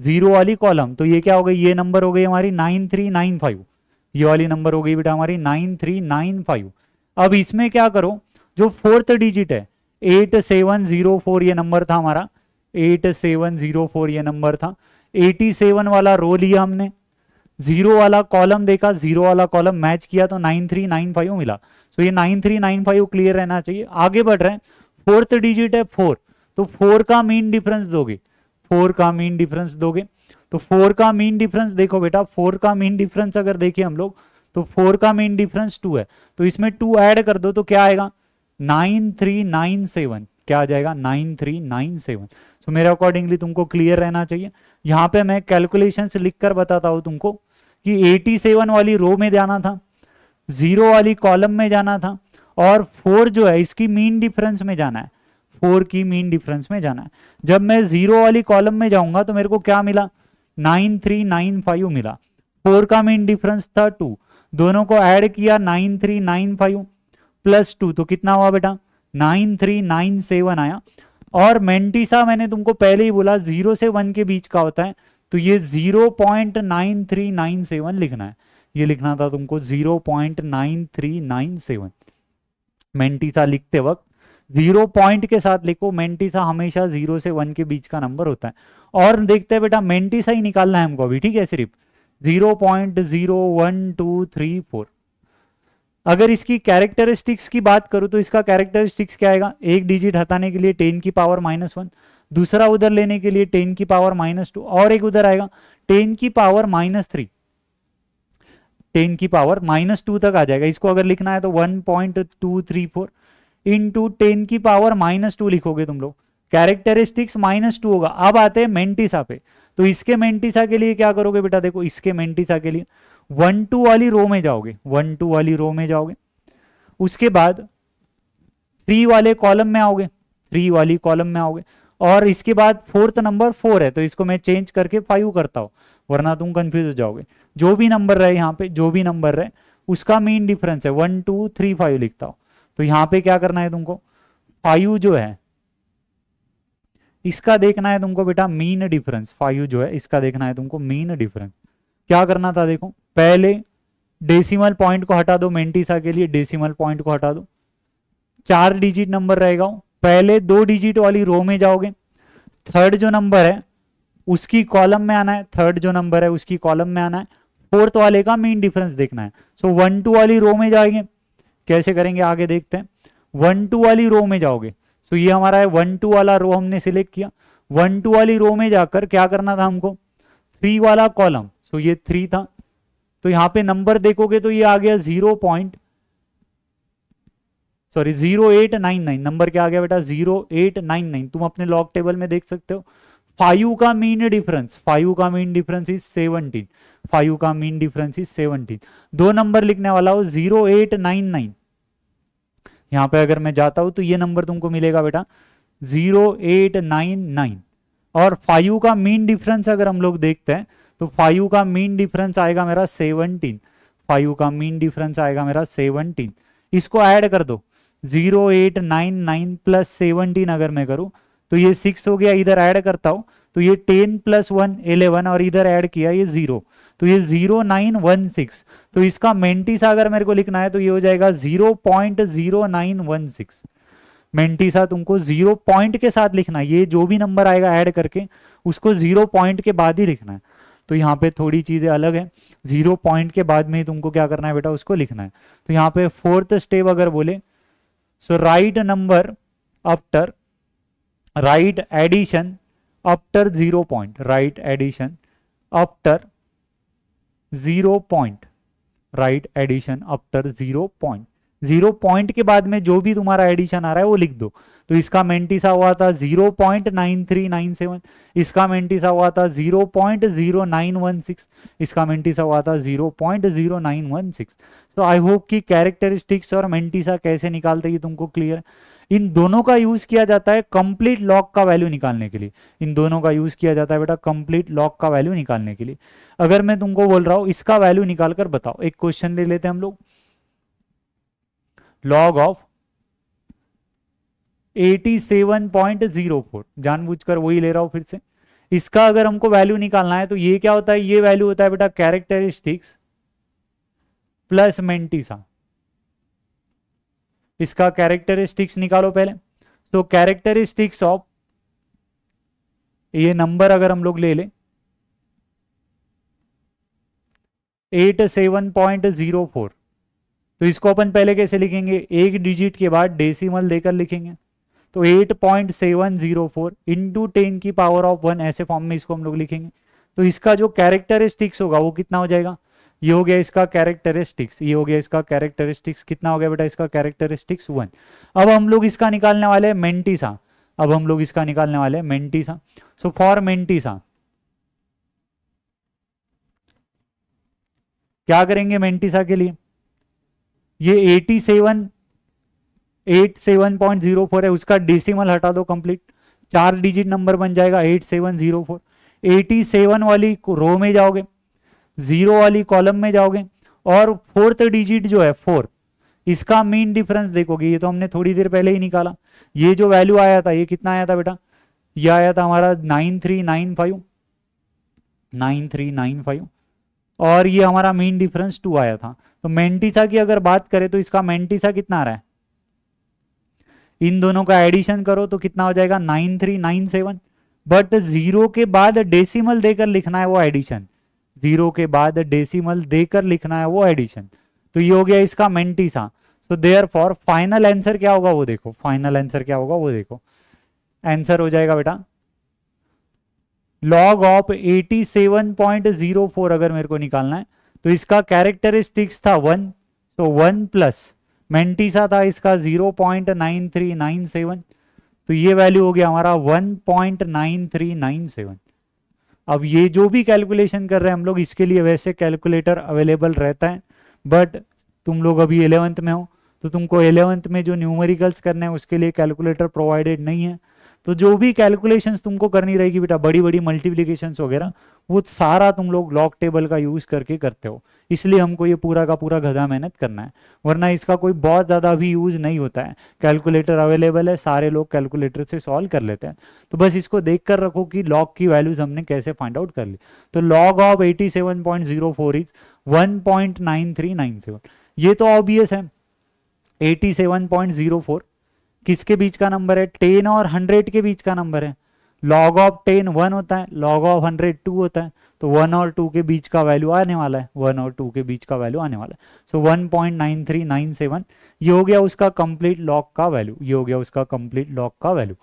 जीरो वाली कॉलम तो ये क्या हो गई ये नंबर हो गई हमारी नाइन थ्री नाइन फाइव ये वाली नंबर हो गई बेटा हमारी नाइन थ्री नाइन फाइव अब इसमें क्या करो जो फोर्थ डिजिट है एट सेवन जीरो फोर ये नंबर था हमारा एट सेवन जीरो फोर ये नंबर था एटी सेवन वाला रो लिया हमने जीरो वाला कॉलम देखा जीरो वाला कॉलम मैच किया तो नाइन थ्री नाइन फाइव मिला सो ये nine three nine five clear रहना चाहिए आगे बढ़ रहे हैं फोर्थ डिजिट है फोर तो फोर का मेन डिफरेंस दोगे फोर का मीन डिफरेंस दोगे तो फोर का मीन डिफरेंस देखो बेटा फोर का मीन डिफरेंस अगर देखें हम लोग तो फोर का मीन डिफरेंस टू है तो इसमें टू ऐड कर दो तो क्या आएगा नाइन थ्री नाइन सेवन क्या आ जाएगा nine three nine seven so तो मेरे अकॉर्डिंगली तुमको क्लियर रहना चाहिए यहाँ पे मैं कैलकुलेशन लिख कर बताता हूं तुमको कि एटी सेवन वाली रो में जाना था जीरो वाली कॉलम में जाना था और फोर जो है इसकी मीन डिफरेंस में जाना है फोर की मीन डिफरेंस में जाना है जब मैं जीरो वाली कॉलम में जाऊंगा तो मेरे को क्या मिला नाइन थ्री नाइन फाइव मिला फोर का मीन डिफरेंस था टू दोनों को ऐड किया nine three nine five plus two तो कितना हुआ बेटा नाइन थ्री नाइन सेवन आया और मेंटिसा मैंने तुमको पहले ही बोला जीरो से वन के बीच का होता है तो ये zero point nine three nine seven लिखना है ये लिखना था तुमको zero point nine three nine seven mantissa लिखते वक्त जीरो पॉइंट के साथ लिखो मेंटिसा हमेशा जीरो से वन के बीच का नंबर होता है और देखते हैं बेटा मेंटिसा ही निकालना है हमको अभी ठीक है सिर्फ zero point zero one two three four अगर इसकी कैरेक्टरिस्टिक्स की बात करूं तो इसका कैरेक्टरिस्टिक्स क्या आएगा एक डिजिट हटाने के लिए टेन की पावर माइनस वन दूसरा उधर लेने के लिए टेन की पावर माइनस टू और एक उधर आएगा टेन की पावर माइनस थ्री टेन की पावर माइनस टू तक आ जाएगा इसको अगर लिखना है तो one point two three four into ten की पावर माइनस टू लिखोगे तुम लोग कैरेक्टरिस्टिक्स माइनस टू होगा अब आते हैं मेंटिसा पे तो इसके मेंटिसा के लिए क्या करोगे बेटा देखो इसके मेंटिसा के लिए वन टू वाली रो में जाओगे वन टू वाली रो में जाओगे उसके बाद थ्री वाले कॉलम में आओगे थ्री वाली कॉलम में आओगे और इसके बाद फोर्थ नंबर फोर है तो इसको मैं चेंज करके फाइव करता हूं वरना तुम कंफ्यूज हो जाओगे जो भी नंबर रहे यहाँ पे जो भी नंबर रहे उसका मेन डिफरेंस है वन टू थ्री फाइव लिखता हो तो यहां पे क्या करना है तुमको फायू जो है इसका देखना है तुमको बेटा मीन डिफरेंस फायू जो है इसका देखना है तुमको मीन डिफरेंस क्या करना था देखो पहले डेसिमल पॉइंट को हटा दो मेंटिसा के लिए डेसिमल पॉइंट को हटा दो चार डिजिट नंबर रहेगा पहले दो डिजिट वाली रो में जाओगे थर्ड जो नंबर है उसकी कॉलम में आना है थर्ड जो नंबर है उसकी कॉलम में आना है फोर्थ वाले का मेन डिफरेंस देखना है सो वन टू वाली रो में जाएंगे कैसे करेंगे आगे देखते हैं वन टू वाली रो में जाओगे सो तो ये हमारा है वन टू वाला रो हमने सिलेक्ट किया वन टू वाली रो में जाकर क्या करना था हमको थ्री वाला कॉलम सो तो ये थ्री था तो यहाँ पे नंबर देखोगे तो ये आ गया zero point sorry zero eight nine nine number क्या आ गया बेटा जीरो एट नाइन नाइन तुम अपने लॉक टेबल में देख सकते हो फाइव का मेन डिफरेंस फाइव का main difference is seventeen five का मीन डिफरेंस इज सेवनटीन दो नंबर लिखने वाला हो जीरो एट नाइन नाइन यहां पे अगर मैं जाता हूं तो ये नंबर तुमको मिलेगा बेटा जीरो एट नाइन नाइन और फाइव का मीन डिफरेंस अगर हम लोग देखते हैं तो फाइव का मीन डिफरेंस आएगा मेरा सेवनटीन फाइव का मीन डिफरेंस आएगा मेरा सेवनटीन इसको ऐड कर दो zero eight nine nine plus seventeen अगर मैं करूं तो ये सिक्स हो गया इधर ऐड करता हूं तो ये टेन प्लस वन इलेवन और इधर ऐड किया ये जीरो तो ये जीरो नाइन वन सिक्स तो इसका मेंटीसा अगर मेरे को लिखना है तो ये हो जाएगा zero point zero nine one six mantissa तुमको जीरो पॉइंट के साथ लिखना है ये जो भी नंबर आएगा ऐड करके उसको जीरो पॉइंट के बाद ही लिखना है तो यहाँ पे थोड़ी चीज़ें अलग है जीरो पॉइंट के बाद में ही तुमको क्या करना है बेटा उसको लिखना है तो यहाँ पे फोर्थ स्टेप अगर बोले so write number after write addition after zero point write addition after zero point write addition after zero point zero point के बाद में जो भी तुम्हारा एडिशन आ रहा है वो लिख दो तो इसका मेंटिसा हुआ था zero point nine three nine seven इसका मेंटिसा हुआ था zero point zero nine one six इसका मेंटिसा हुआ था zero point zero nine one six तो आई होप कि कैरेक्टरिस्टिक्स और मेंटिसा कैसे निकालते ये तुमको क्लियर इन दोनों का यूज किया जाता है कंप्लीट लॉक का वैल्यू निकालने के लिए इन दोनों का यूज किया जाता है बेटा कंप्लीट लॉक का वैल्यू निकालने के लिए अगर मैं तुमको बोल रहा हूं इसका वैल्यू निकालकर बताओ एक क्वेश्चन ले लेते हैं हम लोग लॉग ऑफ 87.04 जानबूझकर वही ले रहा हूं फिर से इसका अगर हमको वैल्यू निकालना है तो ये क्या होता है ये वैल्यू होता है बेटा कैरेक्टरिस्टिक्स प्लस मेंटिसा इसका कैरेक्टरिस्टिक्स निकालो पहले तो कैरेक्टरिस्टिक्स ऑफ ये नंबर अगर हम लोग ले लें eight seven point zero four तो इसको अपन पहले कैसे लिखेंगे एक डिजिट के बाद डेसिमल देकर लिखेंगे तो eight point seven zero four into ten की पावर ऑफ वन ऐसे फॉर्म में इसको हम लोग लिखेंगे तो इसका जो कैरेक्टरिस्टिक्स होगा वो कितना हो जाएगा ये हो गया इसका कैरेक्टरिस्टिक्स ये हो गया इसका कैरेक्टरिस्टिक्स कितना हो गया बेटा इसका कैरेक्टरिस्टिक्स वन अब हम लोग इसका निकालने वाले हैं मेंटिसा अब हम लोग इसका निकालने वाले हैं मेंटिसा सो फॉर मेंटिसा क्या करेंगे मेंटिसा के लिए ये 87 87.04 है उसका डेसिमल हटा दो कंप्लीट चार डिजिट नंबर बन जाएगा 8704 87 वाली रो में जाओगे जीरो वाली कॉलम में जाओगे और फोर्थ डिजिट जो है फोर इसका मीन डिफरेंस देखोगे ये तो हमने थोड़ी देर पहले ही निकाला ये जो वैल्यू आया था ये कितना आया था बेटा ये आया था हमारा nine three nine five nine three nine five और ये हमारा मेन डिफरेंस टू आया था तो मेंटिसा की अगर बात करें तो इसका मेंटिसा कितना आ रहा है इन दोनों का एडिशन करो तो कितना हो जाएगा nine three nine seven but zero के बाद डेसिमल देकर लिखना है वो एडिशन जीरो के बाद डेसिमल देकर लिखना है वो एडिशन तो ये हो गया इसका मेंटीसा तो देयर फॉर फाइनल आंसर क्या होगा वो देखो फाइनल आंसर क्या होगा वो देखो आंसर हो जाएगा बेटा लॉग ऑफ 87.04 अगर मेरे को निकालना है तो इसका कैरेक्टरिस्टिक्स था वन तो वन प्लस मेंटीसा था इसका 0.9397 तो ये वैल्यू हो गया हमारा 1.9397 अब ये जो भी कैलकुलेशन कर रहे हैं हम लोग इसके लिए वैसे कैलकुलेटर अवेलेबल रहता है बट तुम लोग अभी इलेवंथ में हो तो तुमको इलेवंथ में जो न्यूमेरिकल्स करने हैं उसके लिए कैलकुलेटर प्रोवाइडेड नहीं है तो जो भी कैलकुलेशंस तुमको करनी रहेगी बेटा बड़ी बड़ी मल्टीप्लीकेशन वगैरह वो सारा तुम लोग लॉक टेबल का यूज करके करते हो इसलिए हमको ये पूरा का पूरा गधा मेहनत करना है वरना इसका कोई बहुत ज़्यादा अभी यूज नहीं होता है कैलकुलेटर अवेलेबल है सारे लोग कैलकुलेटर से सॉल्व कर लेते हैं तो बस इसको देख कर रखो कि लॉक की वैल्यूज हमने कैसे फाइंड आउट कर ली तो log of eighty seven point zero four is one point nine three nine seven ये तो ऑब्वियस है eighty seven point zero four किसके बीच का नंबर है टेन और हंड्रेड के बीच का नंबर है लॉग ऑफ टेन वन होता है लॉग ऑफ हंड्रेड टू होता है तो वन और टू के बीच का वैल्यू आने वाला है वन और टू के बीच का वैल्यू आने वाला है so one point nine three nine seven ये हो गया उसका कंप्लीट लॉक का वैल्यू ये हो गया उसका कंप्लीट लॉक का वैल्यू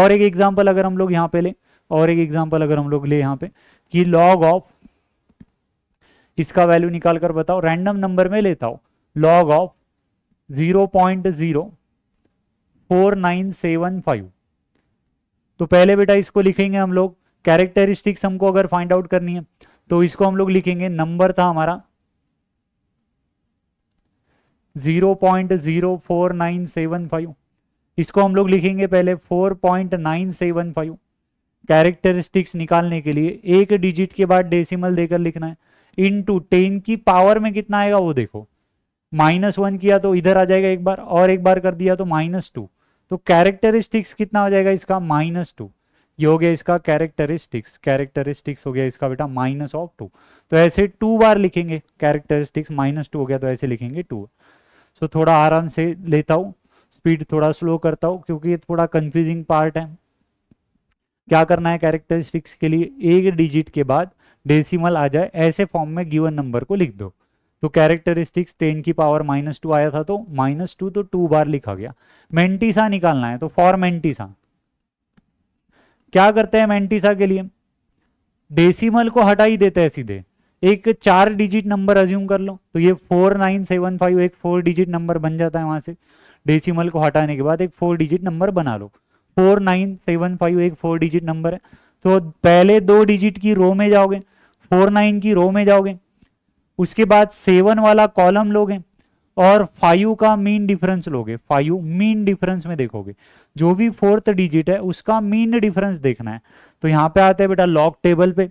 और एक एग्जाम्पल अगर हम लोग यहाँ पे ले और एक एग्जाम्पल अगर हम लोग ले यहाँ पे कि लॉग ऑफ इसका वैल्यू निकाल कर बताओ रैंडम नंबर में लेता हो log of zero point zero four nine seven five तो पहले बेटा इसको लिखेंगे हम लोग कैरेक्टरिस्टिक्स हमको अगर फाइंड आउट करनी है तो इसको हम लोग लिखेंगे नंबर था हमारा zero point zero four nine seven five इसको हम लोग लिखेंगे पहले four point nine seven five characteristics निकालने के लिए एक डिजिट के बाद डेसिमल देकर लिखना है इन टू टेन की पावर में कितना आएगा वो देखो माइनस वन किया तो इधर आ जाएगा एक बार और एक बार कर दिया तो माइनस टू तो कैरेक्टरिस्टिक्स कितना हो जाएगा इसका माइनस टू ये हो गया इसका कैरेक्टरिस्टिक्स कैरेक्टरिस्टिक्स हो गया इसका बेटा माइनस ऑफ टू तो ऐसे टू बार लिखेंगे कैरेक्टरिस्टिक्स माइनस टू हो गया तो ऐसे लिखेंगे टू सो so, थोड़ा आराम से लेता हूँ स्पीड थोड़ा स्लो करता हूँ क्योंकि ये थोड़ा कंफ्यूजिंग पार्ट है क्या करना है कैरेक्टरिस्टिक्स के लिए एक डिजिट के बाद डेसिमल आ जाए ऐसे फॉर्म में गिवन नंबर को लिख दो तो कैरेक्टरिस्टिक्स टेन की पावर माइनस टू आया था तो माइनस टू तो टू बार लिखा गया मेंटिसा निकालना है तो फॉर मेंटिसा क्या करते हैं मेंटिसा के लिए डेसिमल को हटा ही देते हैं सीधे एक चार डिजिट नंबर अज्यूम कर लो तो ये फोर नाइन सेवन फाइव एक फोर डिजिट नंबर बन जाता है वहां से डेसिमल को हटाने के बाद एक फोर डिजिट नंबर बना लो फोर नाइन सेवन फाइव एक फोर डिजिट नंबर है तो पहले दो डिजिट की रो में जाओगे फोर नाइन की रो में जाओगे उसके बाद सेवन वाला कॉलम लोगे और फाइव का मीन डिफरेंस लोगे फाइव मीन डिफरेंस में देखोगे जो भी फोर्थ डिजिट है उसका मीन डिफरेंस देखना है तो यहाँ पे आते हैं बेटा लॉक टेबल पे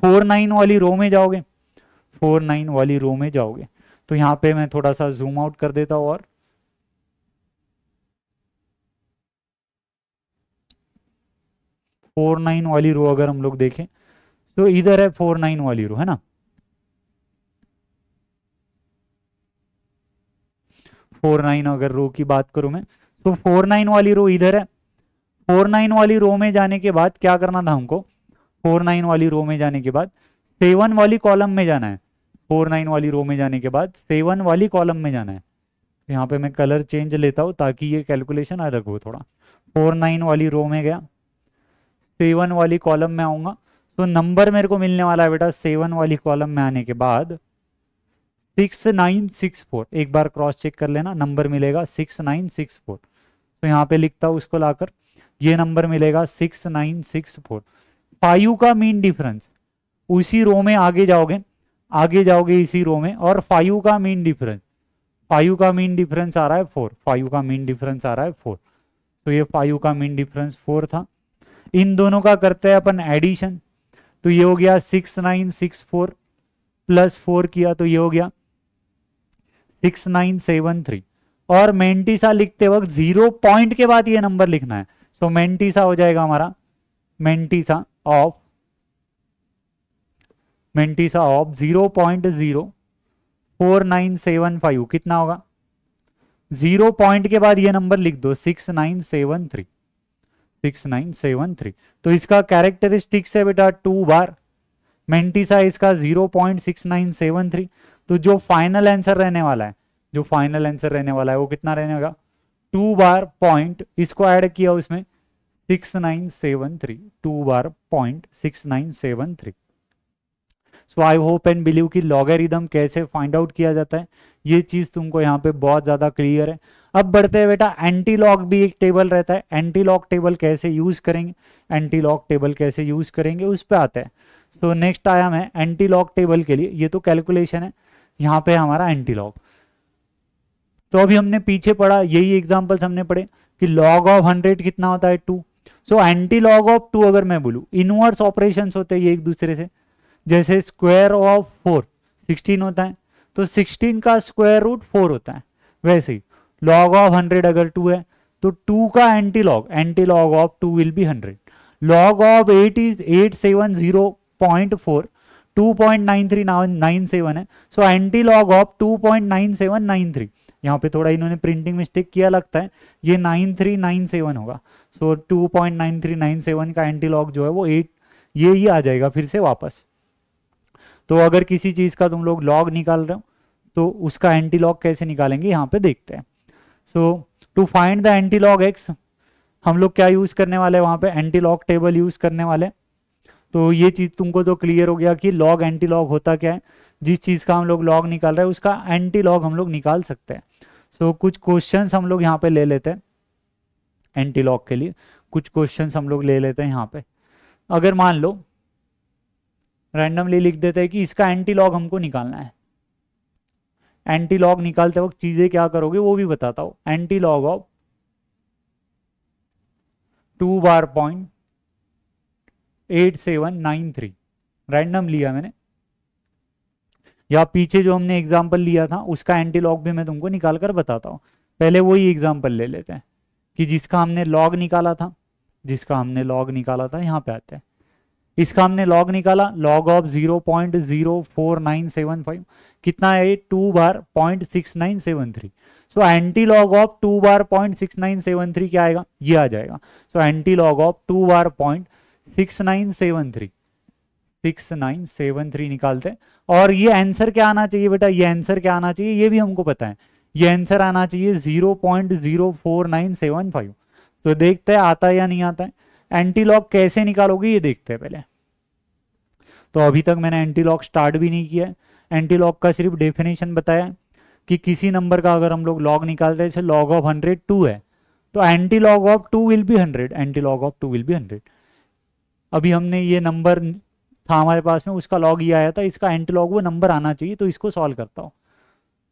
फोर नाइन वाली रो में जाओगे फोर नाइन वाली रो में जाओगे तो यहाँ पे मैं थोड़ा सा जूम आउट कर देता हूं और फोर नाइन वाली रो अगर हम लोग देखें तो इधर है फोर नाइन वाली रो है ना फोर नाइन अगर रो की बात करूं मैं तो फोर नाइन वाली रो इधर है फोर नाइन वाली रो में जाने के बाद क्या करना था हमको फोर नाइन वाली रो में जाने के बाद सेवन वाली कॉलम में जाना है फोर नाइन वाली रो में जाने के बाद सेवन वाली कॉलम में जाना है तो यहाँ पे मैं कलर चेंज लेता हूँ ताकि ये कैलकुलेशन अलग हो थोड़ा फोर नाइन वाली रो में गया सेवन वाली कॉलम में आऊंगा तो नंबर मेरे को मिलने वाला है बेटा सेवन वाली कॉलम में आने के बाद सिक्स नाइन सिक्स फोर एक बार क्रॉस चेक कर लेना नंबर मिलेगा सिक्स नाइन सिक्स फोर तो यहाँ पे लिखता हूँ उसको लाकर ये नंबर मिलेगा six nine six four five का मीन डिफरेंस उसी रो में आगे जाओगे आगे जाओगे इसी रो में और फाइव का मीन डिफरेंस फाइव का मीन डिफरेंस आ रहा है फोर फाइव का मीन डिफरेंस आ रहा है फोर तो ये फाइव का मीन डिफरेंस फोर था इन दोनों का करते हैं अपन एडिशन तो ये हो गया six nine six four plus four किया तो ये हो गया सिक्स नाइन सेवन थ्री और मेंटिसा लिखते वक्त जीरो पॉइंट के बाद ये नंबर लिखना है सो so, मेंटिसा हो जाएगा हमारा mantissa of mantissa of zero point zero four nine seven five कितना होगा जीरो पॉइंट के बाद ये नंबर लिख दो six nine seven three six nine seven three तो इसका कैरेक्टरिस्टिक्स है बेटा टू बार मेंटिसा इसका zero point six nine seven three तो जो फाइनल आंसर रहने वाला है जो फाइनल आंसर रहने वाला है वो कितना रहने वाला टू बार पॉइंट इसको ऐड किया उसमें six nine seven three two bar point six nine seven three so I hope and believe कि लॉगरिदम कैसे फाइंड आउट किया जाता है ये चीज तुमको यहाँ पे बहुत ज्यादा क्लियर है अब बढ़ते हैं बेटा एंटी लॉग भी एक टेबल रहता है एंटी लॉग टेबल कैसे यूज करेंगे एंटी लॉग टेबल कैसे यूज करेंगे उस पर आता है तो नेक्स्ट आया मैं एंटी लॉग टेबल के लिए ये तो कैलकुलेशन है यहां पे हमारा एंटी लॉग तो अभी हमने पीछे पढ़ा यही एग्जाम्पल्स हमने पढ़े कि लॉग ऑफ हंड्रेड कितना होता है two so anti log of two अगर मैं बोलू इनवर्स ऑपरेशन होते हैं ये एक दूसरे से जैसे स्क्वायर ऑफ फोर सिक्सटीन होता है तो सिक्सटीन का स्क्वायर रूट फोर होता है वैसे ही लॉग ऑफ हंड्रेड अगर टू है तो टू का anti log anti log of two will be hundred log of eight is eight seven zero point four two point nine three nine seven है so anti log of two point nine seven nine three यहाँ पे थोड़ा इन्होंने प्रिंटिंग मिस्टेक किया लगता है ये नाइन थ्री नाइन सेवन होगा so two point nine three nine seven का एंटी लॉग जो है वो एट ये ही आ जाएगा फिर से वापस तो अगर किसी चीज़ का तुम लोग लॉग निकाल रहे हो तो उसका एंटी लॉग कैसे निकालेंगे यहाँ पे देखते हैं so to find the anti log x हम लोग क्या यूज़ करने वाले वहां पे एंटी लॉग टेबल यूज़ करने वाले हैं तो ये चीज़ तुमको तो क्लियर हो गया कि लॉग एंटी लॉग होता क्या है जिस चीज़ का हम लोग लॉग निकाल रहे हैं उसका एंटी लॉग हम लोग निकाल सकते हैं सो so, कुछ क्वेश्चन हम लोग यहाँ पे ले लेते हैं एंटी लॉग के लिए कुछ क्वेश्चन हम लोग ले लेते हैं यहाँ पे अगर मान लो रैंडमली लिख देते हैं कि इसका एंटी लॉग हमको निकालना है एंटी लॉग निकालते वक्त चीज़ें क्या करोगे वो भी बताता हूं anti log of two bar point eight seven nine three random लिया मैंने या पीछे जो हमने एग्जाम्पल लिया था उसका एंटी लॉग भी मैं तुमको निकाल कर बताता हूँ पहले वही एग्जाम्पल ले लेते हैं कि जिसका हमने लॉग निकाला था जिसका हमने लॉग निकाला था यहाँ पे आते हैं इसका हमने लॉग निकाला log of zero point zero four nine seven five कितना है two bar point six nine seven three so anti log of two bar point six nine seven three क्या आएगा ये आ जाएगा so anti log of two bar point six nine seven three six nine seven three निकालते हैं और ये आंसर क्या आना चाहिए बेटा ये आंसर क्या आना चाहिए ये भी हमको पता है ये आंसर आना चाहिए zero point zero four nine seven five तो देखते हैं आता है या नहीं आता है एंटीलॉक कैसे निकालोगे ये देखते हैं पहले तो अभी तक मैंने एंटीलॉक स्टार्ट भी नहीं किया एंटीलॉक का सिर्फ डेफिनेशन बताया कि किसी नंबर का अगर हम लोग लॉग निकालते हैं लॉग ऑफ हंड्रेड टू है तो anti log of two will be hundred anti log of two will be hundred अभी हमने ये नंबर था हमारे पास में उसका लॉग ये आया था इसका एंटी लॉग वो नंबर आना चाहिए तो इसको सॉल्व करता हूँ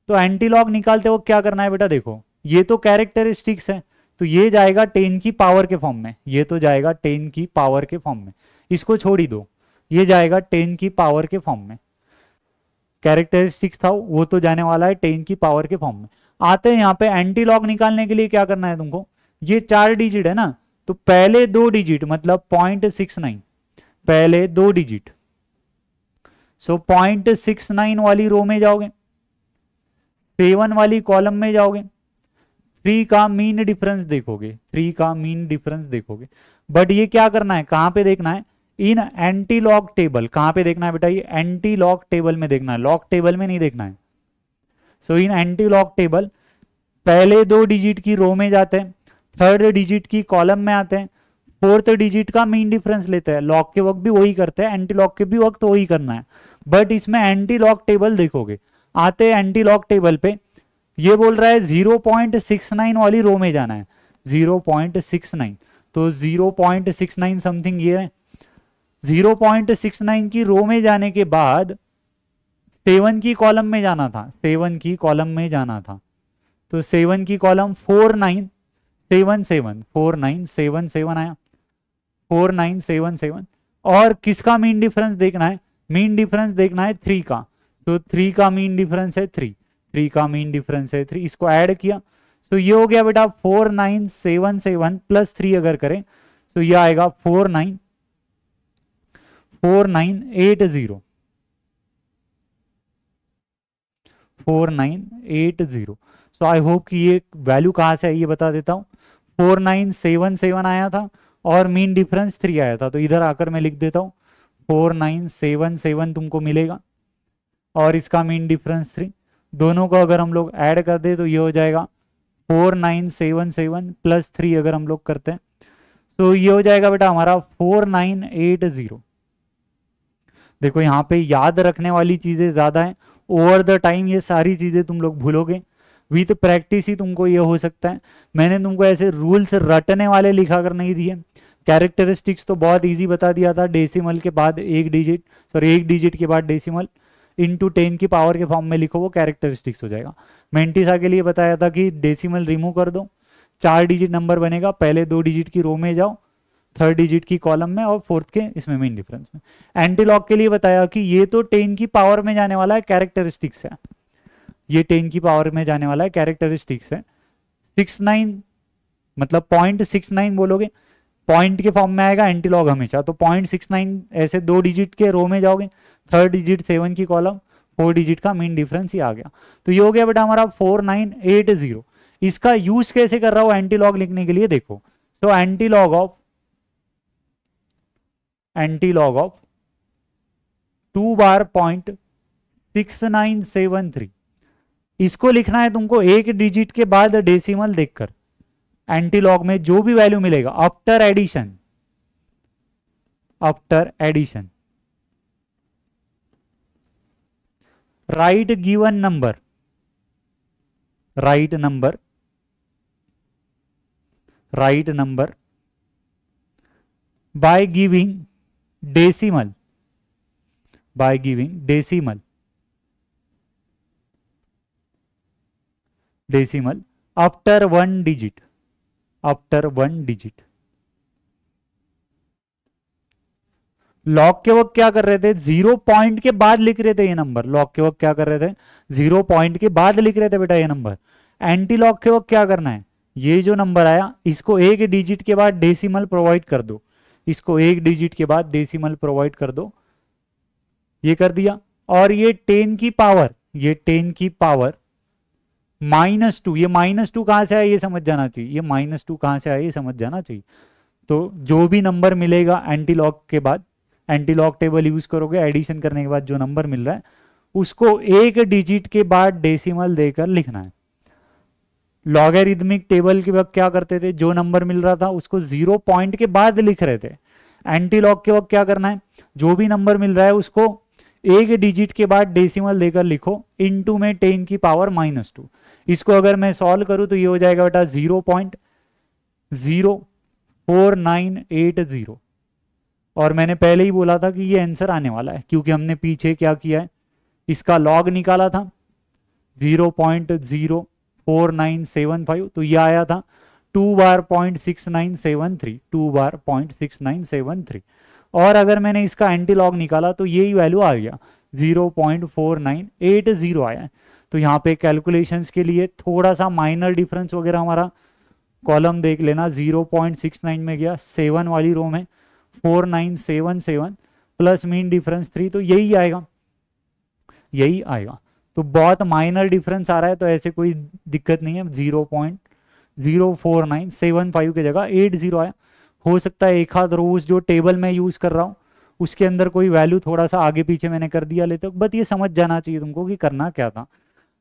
तो एंटी लॉग निकालते वो क्या करना है बेटा देखो ये तो कैरेक्टरिस्टिक्स है तो ये जाएगा टेन की पावर के फॉर्म में ये तो जाएगा टेन की पावर के फॉर्म में इसको छोड़ ही दो ये जाएगा टेन की पावर के फॉर्म में कैरेक्टरिस्टिक्स था वो तो जाने वाला है टेन की पावर के फॉर्म में आते हैं यहाँ पे एंटी लॉग निकालने के लिए क्या करना है तुमको ये चार डिजिट है ना तो पहले दो डिजिट मतलब पॉइंट सिक्स नाइन पहले दो digit so point six nine वाली रो में जाओगे सेवन वाली कॉलम में जाओगे थ्री का मीन डिफरेंस देखोगे थ्री का मीन डिफरेंस देखोगे बट ये क्या करना है कहां पे देखना है इन एंटी लॉक टेबल कहां पे देखना है बेटा ये एंटी लॉक टेबल में देखना है लॉक टेबल में नहीं देखना है so in anti lock table पहले दो डिजिट की रो में जाते हैं थर्ड डिजिट की कॉलम में आते हैं फोर्थ डिजिट का मेन डिफरेंस लेते हैं लॉक के वक्त भी वही करते हैं एंटी लॉक के भी वक्त वही करना है बट इसमें एंटी लॉक टेबल देखोगे आते हैं एंटी लॉक टेबल पे ये बोल रहा है जीरो पॉइंट नाइन वाली रो में जाना है जीरो पॉइंट सिक्स नाइन तो zero point six nine something ये है नाइन की रो में जाने के बाद सेवन की कॉलम में जाना था सेवन की कॉलम में जाना था तो सेवन की column four nine seven seven four nine seven seven आया फोर नाइन सेवन सेवन और किसका मीन डिफरेंस देखना है मीन डिफरेंस देखना है थ्री का तो थ्री का मीन डिफरेंस है थ्री थ्री का मीन डिफरेंस है थ्री इसको ऐड किया तो ये हो गया बेटा four nine seven seven plus three अगर करें तो ये आएगा four nine four nine eight zero four nine eight zero so I hope कि ये वैल्यू कहां से है ये बता देता हूं फोर नाइन सेवन सेवन आया था और मीन डिफरेंस थ्री आया था तो इधर आकर मैं लिख देता हूँ फोर नाइन सेवन सेवन तुमको मिलेगा और इसका मीन डिफरेंस थ्री दोनों को अगर हम लोग ऐड कर दे तो ये हो जाएगा four nine seven seven plus three अगर हम लोग करते हैं तो ये हो जाएगा बेटा हमारा फोर नाइन एट जीरो देखो यहाँ पे याद रखने वाली चीज़ें ज़्यादा है ओवर द टाइम ये सारी चीज़ें तुम लोग भूलोगे विथ प्रैक्टिस तो ही तुमको ये हो सकता है मैंने तुमको ऐसे रूल्स रटने वाले लिखा कर नहीं दिए कैरेक्टरिस्टिक्स तो बहुत इजी बता दिया था डेसिमल के बाद एक डिजिट सॉरी एक डिजिट के बाद डेसिमल इंटू टेन की पावर के फॉर्म में लिखो वो कैरेक्टरिस्टिक्स हो जाएगा मेंटिसा के लिए बताया था कि डेसीमल रिमूव कर दो चार डिजिट नंबर बनेगा पहले दो डिजिट की रो में जाओ थर्ड डिजिट की कॉलम में और फोर्थ के इसमें मेन डिफरेंस में एंटीलॉग के लिए बताया कि ये तो टेन की पावर में जाने वाला है कैरेक्टरिस्टिक्स है ये टेन की पावर में जाने वाला है कैरेक्टरिस्टिक्स है सिक्स नाइन मतलब पॉइंट सिक्स नाइन बोलोगे पॉइंट के फॉर्म में आएगा एंटीलॉग हमेशा तो पॉइंट सिक्स नाइन ऐसे दो डिजिट के रो में जाओगे थर्ड डिजिट सेवन की कॉलम फोर डिजिट का मेन डिफरेंस ही आ गया तो ये हो गया बेटा हमारा फोर नाइन एट जीरो इसका यूज कैसे कर रहा हूं एंटीलॉग लिखने के लिए देखो so antilog of antilog of two bar point six nine seven three इसको लिखना है तुमको एक डिजिट के बाद डेसिमल देखकर एंटीलॉग में जो भी वैल्यू मिलेगा after addition after addition right given number right number right number by giving decimal by giving decimal decimal after one digit after one digit log के वक्त क्या कर रहे थे जीरो पॉइंट के बाद लिख रहे थे ये नंबर लॉक के वक्त क्या कर रहे थे जीरो पॉइंट के बाद लिख रहे थे बेटा ये नंबर एंटी लॉक के वक्त क्या करना है ये जो नंबर आया इसको एक डिजिट के बाद डेसिमल प्रोवाइड कर दो इसको एक डिजिट के बाद डेसिमल प्रोवाइड कर दो ये कर दिया और ये टेन की पावर ये टेन की पावर माइनस टू ये माइनस टू कहाँ से आया ये समझ जाना चाहिए ये माइनस टू कहाँ से आया ये समझ जाना चाहिए तो जो भी नंबर मिलेगा एंटी लॉक के बाद एंटी लॉक टेबल यूज करोगे एडिशन करने के बाद जो नंबर मिल रहा है उसको एक डिजिट के बाद डेसिमल देकर लिखना है लॉगेरिदमिक टेबल के वक्त क्या करते थे जो नंबर मिल रहा था उसको जीरो पॉइंट के बाद लिख रहे थे एंटी लॉक के वक्त क्या करना है जो भी नंबर मिल रहा है उसको एक डिजिट के बाद डेसिमल देकर लिखो इनटू में टेन की पावर माइनस टू इसको अगर मैं सॉल्व करूं तो ये हो जाएगा बेटा zero point zero four nine eight zero और मैंने पहले ही बोला था कि ये आंसर आने वाला है क्योंकि हमने पीछे क्या किया है इसका लॉग निकाला था zero point zero four nine seven five तो ये आया था two bar point six nine seven three two bar point six nine seven three और अगर मैंने इसका एंटी लॉग निकाला तो यही वैल्यू आ गया zero point four nine eight zero आया तो यहाँ पे कैलकुलेशंस के लिए थोड़ा सा माइनर डिफरेंस वगैरह हमारा कॉलम देख लेना जीरो पॉइंट सिक्स नाइन में गया सेवन वाली रो में four nine seven seven plus mean difference three तो यही आएगा यही आएगा तो बहुत माइनर डिफरेंस आ रहा है तो ऐसे कोई दिक्कत नहीं है zero point zero four nine seven five की जगह एट जीरो आया हो सकता है एक आध रोज जो टेबल में यूज कर रहा हूँ उसके अंदर कोई वैल्यू थोड़ा सा आगे पीछे मैंने कर दिया लेते हो बट ये समझ जाना चाहिए तुमको कि करना क्या था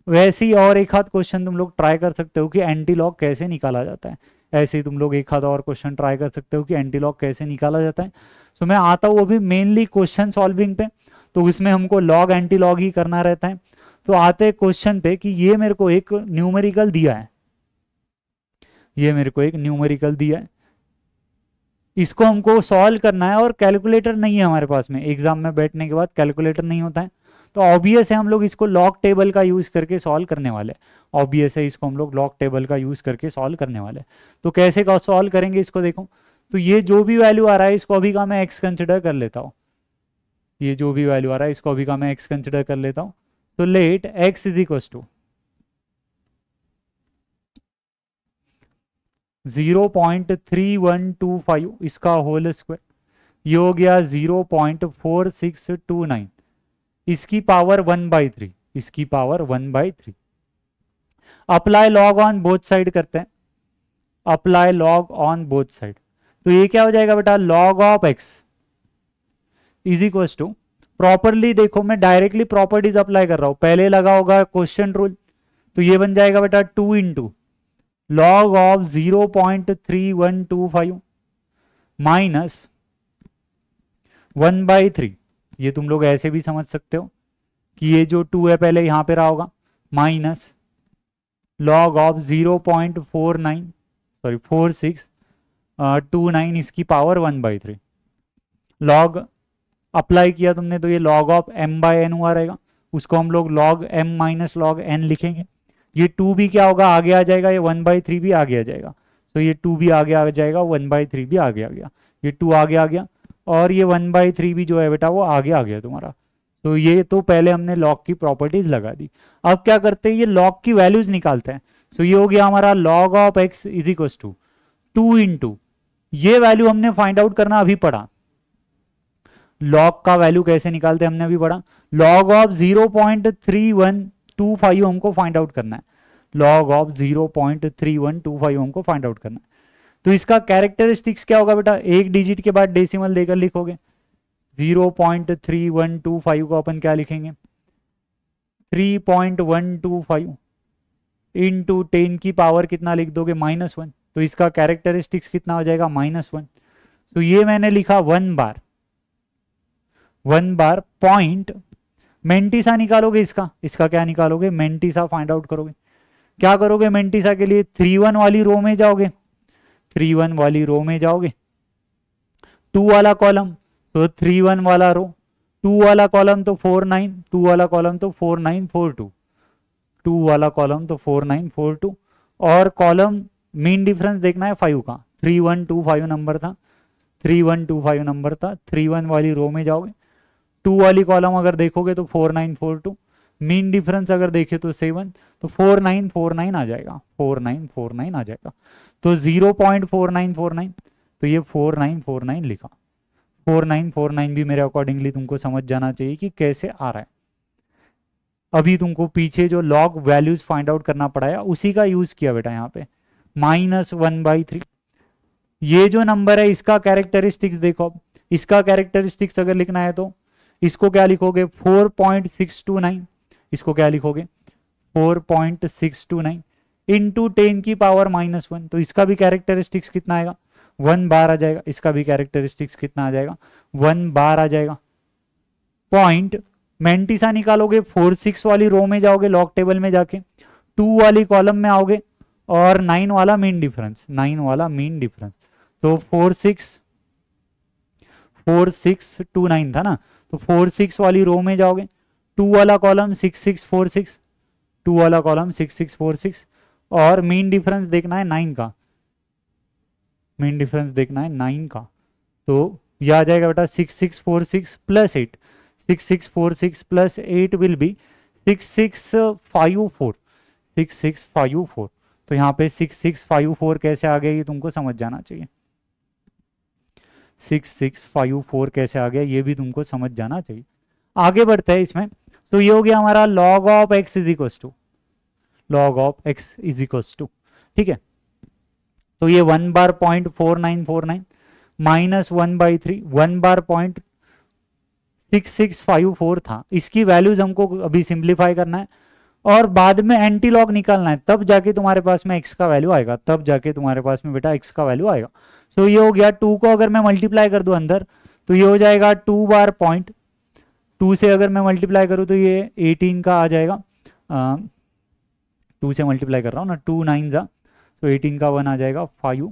वैसे ही और एक हाथ क्वेश्चन तुम लोग ट्राई कर सकते हो कि एंटी लॉक कैसे निकाला जाता है ऐसे ही तुम लोग एक हाथ और क्वेश्चन ट्राई कर सकते हो कि एंटी लॉक कैसे निकाला जाता है सो तो मैं आता हूँ अभी मेनली क्वेश्चन सॉल्विंग पे तो उसमें हमको लॉग एंटी लॉग ही करना रहता है तो आते क्वेश्चन पे कि ये मेरे को एक न्यूमेरिकल दिया है ये मेरे को एक न्यूमेरिकल दिया है इसको हमको सॉल्व करना है और कैलकुलेटर नहीं है हमारे पास में एग्जाम में बैठने के बाद कैलकुलेटर नहीं होता है तो ऑब्वियस है हम लोग इसको लॉक टेबल का यूज़ करके सॉल्व करने वाले ऑब्वियस है इसको हम लोग लॉक टेबल का यूज़ करके सॉल्व करने वाले तो कैसे का सॉल्व करेंगे इसको देखो तो ये जो भी वैल्यू आ रहा है इसको अभी का मैं एक्स कंसिडर कर लेता हूँ ये जो भी वैल्यू आ रहा है इसको अभी का मैं एक्स कंसिडर कर लेता हूँ तो let x is equals to zero point three one two five इसका होल स्क्वायर ये हो गया zero point four six two nine इसकी पावर वन बाई थ्री इसकी power one by three apply log on both side करते हैं apply log on both side तो ये क्या हो जाएगा बेटा log of x is equal to properly देखो मैं डायरेक्टली प्रॉपर्टीज अप्लाई कर रहा हूं पहले लगा होगा क्वेश्चन रूल तो ये बन जाएगा बेटा two into log of 0.3125 minus one by three ये तुम लोग ऐसे भी समझ सकते हो कि ये जो टू है पहले यहां पे रहा होगा minus log of zero point four nine sorry four six two nine इसकी power one by three log apply किया तुमने तो ये log of M by N हुआ रहेगा उसको हम लोग log M minus log N लिखेंगे ये टू भी क्या होगा आगे आ जाएगा ये वन बाई थ्री भी आगे आ जाएगा तो ये टू भी आगे आ जाएगा वन बाई थ्री भी आगे आ गया ये टू आगे आ गया और ये वन बाई थ्री भी जो है बेटा वो आगे आ गया तुम्हारा तो ये तो पहले हमने लॉग की प्रॉपर्टीज लगा दी अब क्या करते हैं ये लॉग की वैल्यूज निकालते हैं सो तो ये हो गया हमारा log of x is equal to two into ये वैल्यू हमने फाइंड आउट करना अभी पड़ा लॉग का वैल्यू कैसे निकालते हैं हमने अभी पढ़ा log of zero point three one two five हमको फाइंड आउट करना है log of zero point three one two five हमको फाइंड आउट करना है तो इसका कैरेक्टरिस्टिक्स क्या होगा बेटा एक डिजिट के बाद डेसिमल देकर लिखोगे zero point three one two five को अपन क्या लिखेंगे three point one two five into ten की पावर कितना लिख दोगे माइनस वन तो इसका कैरेक्टरिस्टिक्स कितना हो जाएगा माइनस वन तो ये मैंने लिखा one bar one bar point mantissa निकालोगे इसका इसका क्या निकालोगे मेंटिसा फाइंड आउट करोगे क्या करोगे मेंटिसा के लिए थ्री वन वाली रो में जाओगे थ्री वन वाली रो में जाओगे टू वाला कॉलम तो थ्री वन वाला रो टू वाला कॉलम तो फोर नाइन टू वाला कॉलम तो four nine four two two वाला कॉलम तो फोर नाइन फोर टू और कॉलम मेन डिफरेंस देखना है फाइव का three one two five number था three one two five number था थ्री वन वाली रो में जाओगे टू वाली कॉलम अगर देखोगे तो four nine four two mean difference अगर देखे तो सेवन तो फोर नाइन फोर नाइन आ जाएगा फोर नाइन फोर नाइन आ जाएगा तो zero point four nine four nine तो ये फोर नाइन फोर नाइन लिखा फोर नाइन फोर नाइन भी मेरे अकॉर्डिंगली तुमको समझ जाना चाहिए कि कैसे आ रहा है अभी तुमको पीछे जो लॉग वैल्यूज फाइंड आउट करना पड़ा है उसी का यूज किया बेटा यहाँ पे माइनस वन बाई थ्री ये जो नंबर है इसका कैरेक्टरिस्टिक्स देखो इसका कैरेक्टरिस्टिक्स अगर लिखना है तो इसको क्या लिखोगे 4.629 इसको क्या लिखोगे 4.629 इंटू टेन की पावर माइनस वन तो इसका भी कैरेक्टरिस्टिक्स कितना आएगा वन बार आ जाएगा इसका भी कैरेक्टरिस्टिक्स कितना आ जाएगा वन बार आ जाएगा पॉइंट मेंटिसा निकालोगे फोर सिक्स वाली रो में जाओगे लॉक टेबल में जाके टू वाली कॉलम में आओगे और नाइन वाला मेन डिफरेंस नाइन वाला मेन डिफरेंस तो four six four six two nine था ना तो फोर सिक्स वाली रो में जाओगे टू वाला column six six four six two वाला column six six four six और मेन डिफरेंस देखना है नाइन का मेन डिफरेंस देखना है नाइन का तो यह आ जाएगा बेटा six six four six plus eight six six four six plus eight will be six six five four six six five four तो यहाँ पे सिक्स सिक्स फाइव फोर कैसे आ गया ये तुमको समझ जाना चाहिए सिक्स सिक्स फाइव फोर कैसे आ गया ये भी तुमको समझ जाना चाहिए आगे बढ़ते हैं इसमें तो ये हो गया हमारा log of x is equal to log of x is equal to ठीक है तो ये one bar point four nine four nine minus one by three one bar point six six five four था इसकी वैल्यूज हमको अभी सिंप्लीफाई करना है और बाद में एंटी लॉग निकालना है तब जाके तुम्हारे पास में एक्स का वैल्यू आएगा तब जाके तुम्हारे पास में बेटा एक्स का वैल्यू आएगा सो so, ये हो गया टू को अगर मैं मल्टीप्लाई कर दू अंदर तो ये हो जाएगा टू बार पॉइंट टू से अगर मैं मल्टीप्लाई करूँ तो ये एटीन का आ जाएगा टू से मल्टीप्लाई कर रहा हूँ ना टू नाइन जा सो एटीन का वन आ जाएगा five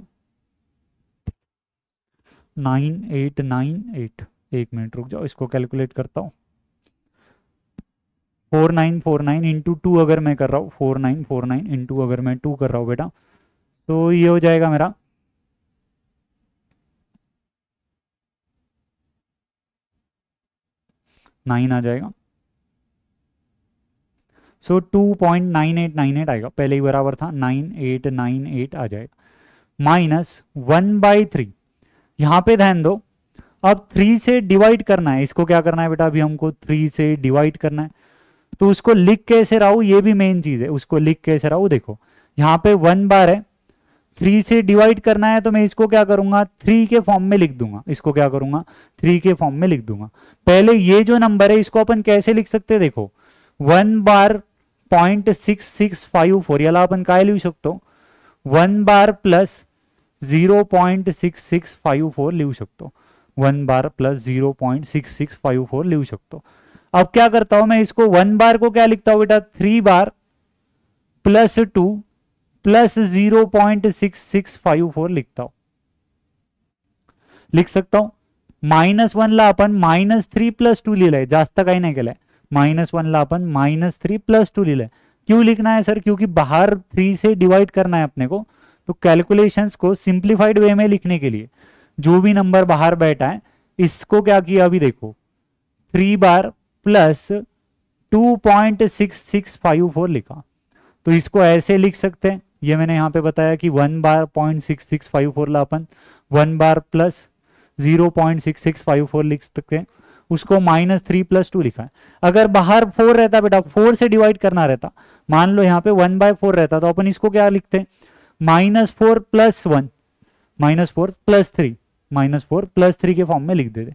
nine eight nine eight एक मिनट रुक जाओ इसको कैलकुलेट करता हूँ four nine four nine into two अगर मैं कर रहा हूँ four nine four nine into अगर मैं टू कर रहा हूँ बेटा तो ये हो जाएगा मेरा नाइन आ जाएगा so two point nine eight nine eight आएगा पहले ही बराबर था नाइन एट नाइन एट आ जाएगा माइनस वन बाई थ्री यहां पे ध्यान दो अब थ्री से डिवाइड करना है इसको क्या करना है बेटा अभी हमको थ्री से डिवाइड करना है तो उसको लिख कैसे रहू ये भी मेन चीज है उसको लिख कैसे रहू देखो यहाँ पे वन बार है थ्री से डिवाइड करना है तो मैं इसको क्या करूंगा थ्री के फॉर्म में लिख दूंगा इसको क्या करूंगा थ्री के फॉर्म में लिख दूंगा पहले ये जो नंबर है इसको अपन कैसे लिख सकते देखो one bar point six six five four याला आपण काय लिहू शकतो one bar plus zero point six six five four लिहू सकते one bar plus zero point six six five four लिहू शकतो अब क्या करता हूं मैं इसको वन बार को क्या लिखता हूं बेटा three bar plus two plus zero point six six five four लिखता हूं लिख सकता हूं वन ला अपन माइनस थ्री प्लस टू लिहिलंय जास्त काही नाही माइनस वन ला अपन माइनस थ्री प्लस टू लिहिलंय क्यों लिखना है सर क्योंकि बाहर थ्री से डिवाइड करना है अपने को तो कैलकुलेशंस को सिंप्लीफाइड वे में लिखने के लिए जो भी नंबर बाहर बैठा है इसको क्या किया अभी देखो three bar plus two point six six five four लिखा तो इसको ऐसे लिख सकते हैं ये मैंने यहां पे बताया कि one bar point six six five four ला अपन one bar plus zero point six six five four लिख सकते हैं उसको माइनस थ्री प्लस टू लिखा है अगर बाहर फोर रहता बेटा फोर से डिवाइड करना रहता मान लो यहाँ पे वन बाय फोर रहता तो अपन इसको क्या लिखते हैं minus four plus one minus four plus three minus four plus three के फॉर्म में लिख देते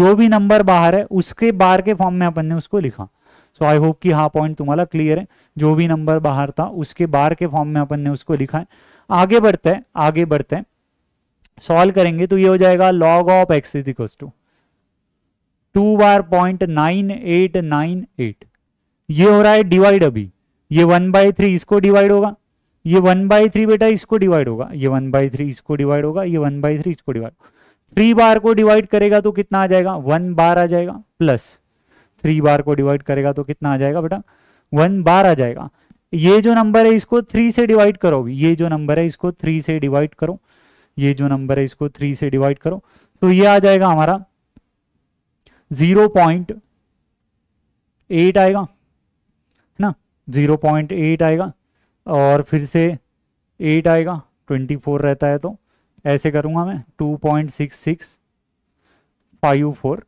जो भी नंबर बाहर है उसके बार के फॉर्म में अपन ने उसको लिखा सो आई होप कि हा पॉइंट तुम्हारा क्लियर है जो भी नंबर बाहर था उसके बार के फॉर्म में अपन ने उसको लिखा है आगे बढ़ते हैं आगे बढ़ते हैं सॉल्व करेंगे तो ये हो जाएगा log of x is equals to two bar point nine eight nine eight ये हो रहा है डिवाइड अभी ये वन बाय थ्री इसको डिवाइड होगा ये वन बाय थ्री बेटा इसको डिवाइड होगा ये वन बाय थ्री इसको डिवाइड होगा ये वन बाय थ्री इसको डिवाइड होगा थ्री बार को डिवाइड करेगा तो कितना आ जाएगा वन बार आ जाएगा प्लस थ्री बार को डिवाइड करेगा तो कितना आ जाएगा बेटा वन बार आ जाएगा ये जो नंबर है इसको थ्री से डिवाइड करो ये जो नंबर है इसको थ्री से डिवाइड करो ये जो नंबर है इसको थ्री से डिवाइड करो तो ये आ जाएगा हमारा जीरो पॉइंट एट आएगा है ना जीरो पॉइंट एट आएगा और फिर से एट आएगा ट्वेंटी फोर रहता है तो ऐसे करूंगा मैं two point six six five four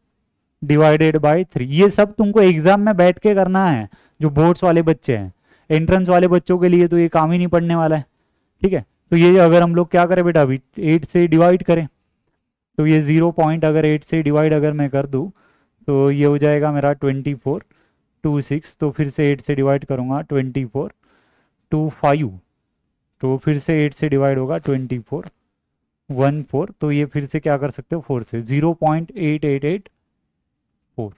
divided by three ये सब तुमको एग्जाम में बैठ के करना है जो बोर्ड्स वाले बच्चे हैं एंट्रेंस वाले बच्चों के लिए तो ये काम ही नहीं पड़ने वाला है ठीक है तो ये अगर हम लोग क्या करें बेटा अभी एट से डिवाइड करें तो ये ज़ीरो पॉइंट अगर एट से डिवाइड अगर मैं कर दूँ तो ये हो जाएगा मेरा ट्वेंटी फोर टू सिक्स तो फिर से एट से डिवाइड करूँगा ट्वेंटी फोर टू फाइव तो फिर से एट से डिवाइड होगा ट्वेंटी फोर वन फोर तो ये फिर से क्या कर सकते हो फोर से zero point eight eight eight four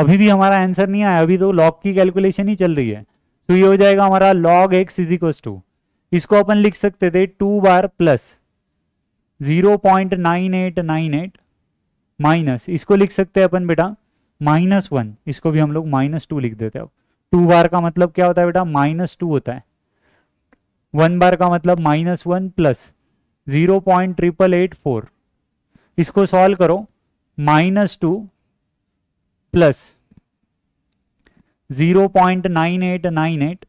अभी भी हमारा आंसर नहीं आया अभी तो लॉग की कैलकुलेशन ही चल रही है तो ये हो जाएगा हमारा log x is equals to इसको अपन लिख सकते थे two bar plus zero point nine eight nine eight minus इसको लिख सकते हैं अपन बेटा माइनस वन इसको भी हम लोग माइनस टू लिख देते हैं टू बार का मतलब क्या होता है बेटा माइनस टू होता है वन बार का मतलब minus one plus zero point triple eight four इसको सॉल्व करो minus two plus zero point nine eight nine eight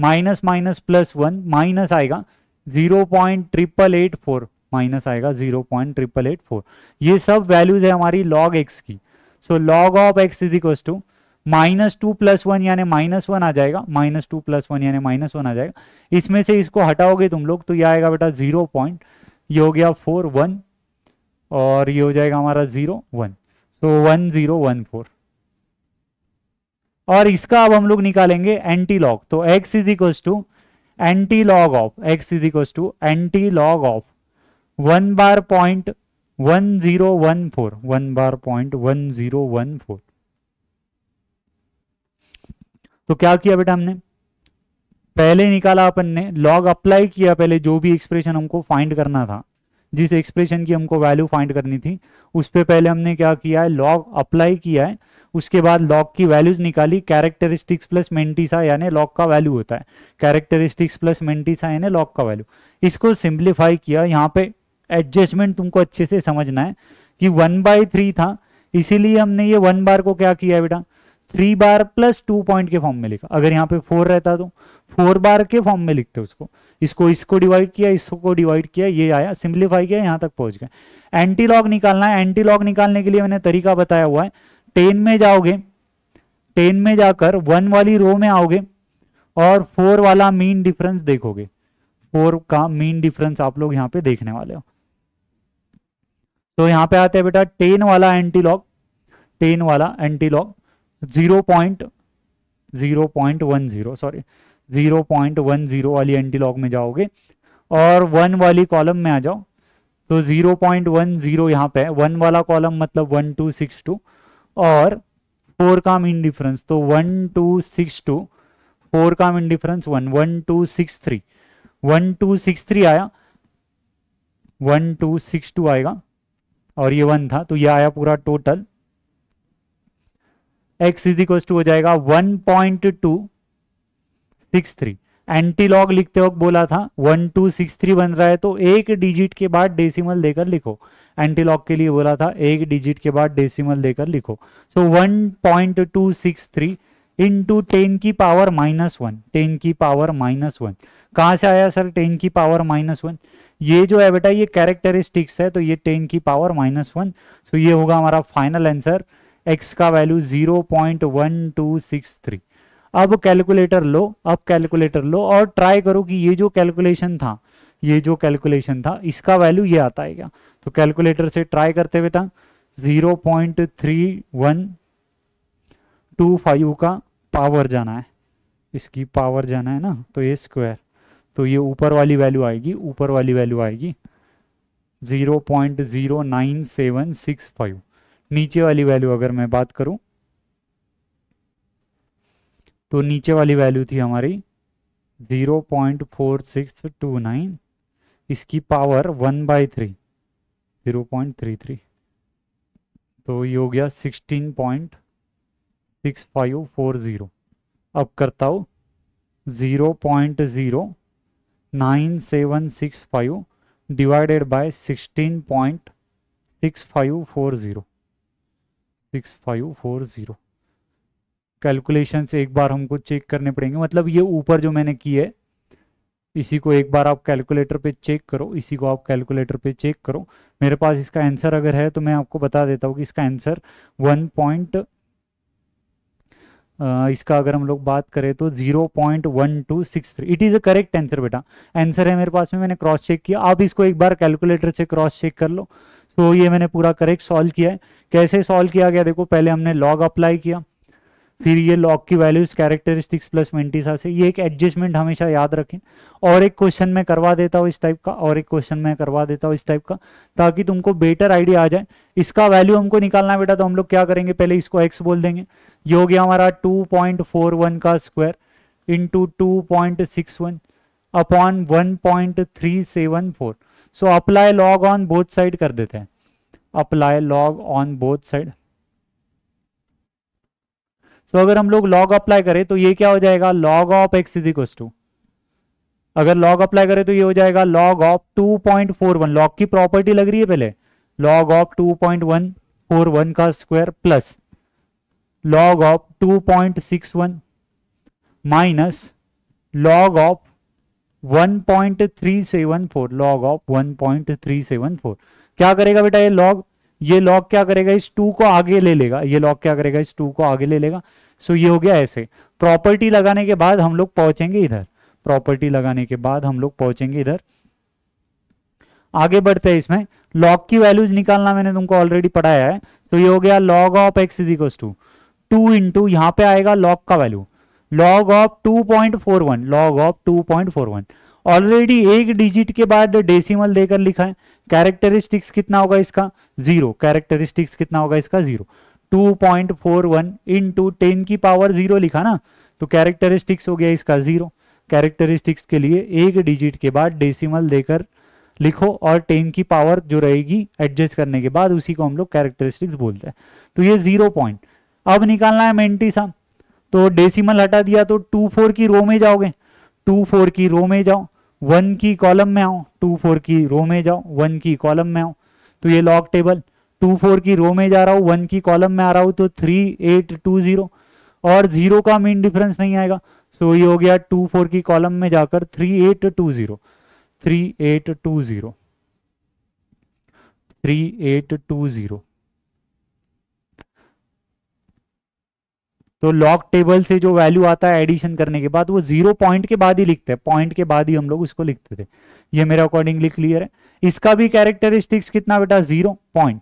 minus minus plus one minus आएगा zero point triple eight four minus आएगा zero point triple eight four ये सब वैल्यूज है हमारी लॉग एक्स की so log of x is equal to minus two plus one यानी माइनस वन आ जाएगा माइनस टू प्लस वन यानी माइनस वन आ जाएगा इसमें से इसको हटाओगे तुम लोग तो ये आएगा बेटा जीरो पॉइंट ये हो गया फोर वन और ये हो जाएगा हमारा जीरो वन तो वन जीरो वन फोर और इसका अब हम लोग निकालेंगे एंटी लॉग तो x is equal to anti log of x is equal to anti log of one bar point one zero one four one bar point one zero one four तो क्या किया बेटा हमने पहले निकाला अपन ने लॉग अप्लाई किया पहले जो भी एक्सप्रेशन हमको फाइंड करना था जिस एक्सप्रेशन की हमको वैल्यू फाइंड करनी थी उस पर पहले हमने क्या किया है लॉग अप्लाई किया है उसके बाद लॉग की वैल्यूज निकाली कैरेक्टरिस्टिक्स प्लस मेंटिसा यानी लॉग का वैल्यू होता है कैरेक्टरिस्टिक्स प्लस मेंटिसा यानी लॉग का वैल्यू इसको सिंप्लीफाई किया यहाँ पे एडजस्टमेंट तुमको अच्छे से समझना है कि वन बाय थ्री था इसीलिए हमने ये वन बार को क्या किया बेटा three bar plus two point के फॉर्म में लिखा अगर यहाँ पे फोर रहता तो फोर बार के फॉर्म में लिखते उसको इसको इसको डिवाइड किया इसको डिवाइड किया ये आया सिंप्लीफाई किया यहाँ तक पहुंच गए एंटी लॉग निकालना है एंटी लॉग निकालने के लिए मैंने तरीका बताया हुआ है टेन में जाओगे टेन में जाकर वन वाली रो में आओगे और फोर वाला मीन डिफरेंस देखोगे फोर का मीन डिफरेंस आप लोग यहाँ पे देखने वाले हो तो यहाँ पे आते हैं बेटा टेन वाला एंटी लॉग टेन वाला antilog zero point zero point one zero sorry zero point one zero वाली एंटी लॉग में जाओगे और वन वाली कॉलम में आ जाओ तो जीरो पॉइंट वन जीरो यहाँ पे वन वाला कॉलम मतलब वन टू सिक्स टू और फोर का मीन डिफरेंस तो one two six two four का mean difference one one two six three one two six three आया वन टू सिक्स टू आएगा और ये वन था तो ये आया पूरा total x is equal to हो जाएगा one point two six three antilog लिखते वक्त बोला था वन टू सिक्स थ्री बन रहा है तो एक डिजिट के बाद डेसिमल देकर लिखो एंटीलॉग के लिए बोला था एक डिजिट के बाद डेसिमल देकर लिखो so one point two six three into ten की पावर माइनस वन टेन की पावर माइनस वन कहाँ से आया सर टेन की पावर माइनस वन ये जो है बेटा ये कैरेक्टरिस्टिक्स है तो ये टेन की पावर माइनस वन सो ये होगा हमारा फाइनल आंसर एक्स का value zero point one two six three अब कैलकुलेटर लो अब कैलकुलेटर लो और ट्राई करो कि ये जो कैलकुलेशन था ये जो कैलकुलेशन था इसका वैल्यू ये आता है क्या तो कैलकुलेटर से ट्राई करते हुए था zero point three one two five का पावर जाना है इसकी पावर जाना है ना तो ये स्क्वायर तो ये ऊपर वाली वैल्यू आएगी ऊपर वाली वैल्यू आएगी zero point zero nine seven six five नीचे वाली वैल्यू अगर मैं बात करूं तो नीचे वाली वैल्यू थी हमारी 0.4629 इसकी power one by three zero point three three तो ये हो गया sixteen point six five four zero अब करता हूँ zero point zero nine seven six five divided by sixteen point six five four zero six five four zero से एक बार हमको चेक करने पड़ेंगे मतलब ये ऊपर जो मैंने की है इसी को एक बार आप कैलकुलेटर पे चेक करो इसी को आप कैलकुलेटर पे चेक करो मेरे पास इसका आंसर अगर है तो मैं आपको बता देता हूँ कि इसका आंसर वन पॉइंट इसका अगर हम लोग बात करें तो zero point one two six three it is a correct answer बेटा आंसर है मेरे पास में मैंने क्रॉस चेक किया आप इसको एक बार कैलकुलेटर से क्रॉस चेक कर लो तो ये मैंने पूरा करेक्ट सॉल्व किया है कैसे सॉल्व किया गया देखो पहले हमने लॉग अप्लाई किया फिर ये लॉग की वैल्यूज कैरेक्टरिस्टिक्स प्लस मेंटिसा से ये एक एडजस्टमेंट हमेशा याद रखें और एक क्वेश्चन में करवा देता हूँ इस टाइप का और एक क्वेश्चन में करवा देता हूँ इस टाइप का ताकि तुमको बेटर आइडिया आ जाए इसका वैल्यू हमको निकालना बेटा तो हम लोग क्या करेंगे पहले इसको एक्स बोल देंगे ये हो गया हमारा टू पॉइंट फोर वन का square into two point six one upon one point three seven four so apply log on both side कर देते हैं apply log on both side so अगर हम लोग लॉग अप्लाई करें तो ये क्या हो जाएगा log of x is equals to अगर लॉग अप्लाई करें तो ये हो जाएगा log of two point four one log की प्रॉपर्टी लग रही है पहले log of two point one four one का square plus log of two point six one minus log of 1.374 log of 1.374 क्या करेगा बेटा ये लॉग ये लॉग क्या करेगा इस टू को आगे ले लेगा ये लॉग क्या करेगा इस टू को आगे ले लेगा सो so, ये हो गया ऐसे प्रॉपर्टी लगाने के बाद हम लोग पहुंचेंगे इधर प्रॉपर्टी लगाने के बाद हम लोग पहुंचेंगे इधर आगे बढ़ते हैं इसमें लॉग की वैल्यूज निकालना मैंने तुमको ऑलरेडी पढ़ाया है तो ये हो गया log of x is equals to two into यहां पे आएगा लॉग का value log of 2.41 log of 2.41 already एक डिजिट के बाद डेसिमल देकर लिखा है कैरेक्टरिस्टिक्स कितना होगा इसका जीरो कैरेक्टरिस्टिक्स कितना होगा इसका zero 2.41 point four one into ten की पावर जीरो लिखा ना तो कैरेक्टरिस्टिक्स हो गया इसका जीरो कैरेक्टरिस्टिक्स के लिए एक डिजिट के बाद डेसिमल देकर लिखो और टेन की पावर जो रहेगी एडजस्ट करने के बाद उसी को हम लोग कैरेक्टरिस्टिक्स बोलते हैं तो ये जीरो पॉइंट अब निकालना है मेंटी साहब तो डेसिमल हटा दिया तो टू फोर की रो में जाओगे टू फोर की रो में जाओ वन की कॉलम में आओ टू फोर की रो में जाओ वन की कॉलम में आओ तो ये लॉग टेबल टू फोर की रो में जा रहा हूं वन की कॉलम में आ रहा हूँ तो थ्री एट टू जीरो और जीरो का मेन डिफरेंस नहीं आएगा सो ये हो गया टू फोर की कॉलम में जाकर three eight two zero three eight two zero three eight two zero तो लॉक टेबल से जो वैल्यू आता है एडिशन करने के बाद वो जीरो पॉइंट के बाद ही लिखते हैं पॉइंट के बाद ही हम लोग उसको लिखते थे ये मेरा अकॉर्डिंगली क्लियर है इसका भी कैरेक्टरिस्टिक्स कितना बेटा जीरो पॉइंट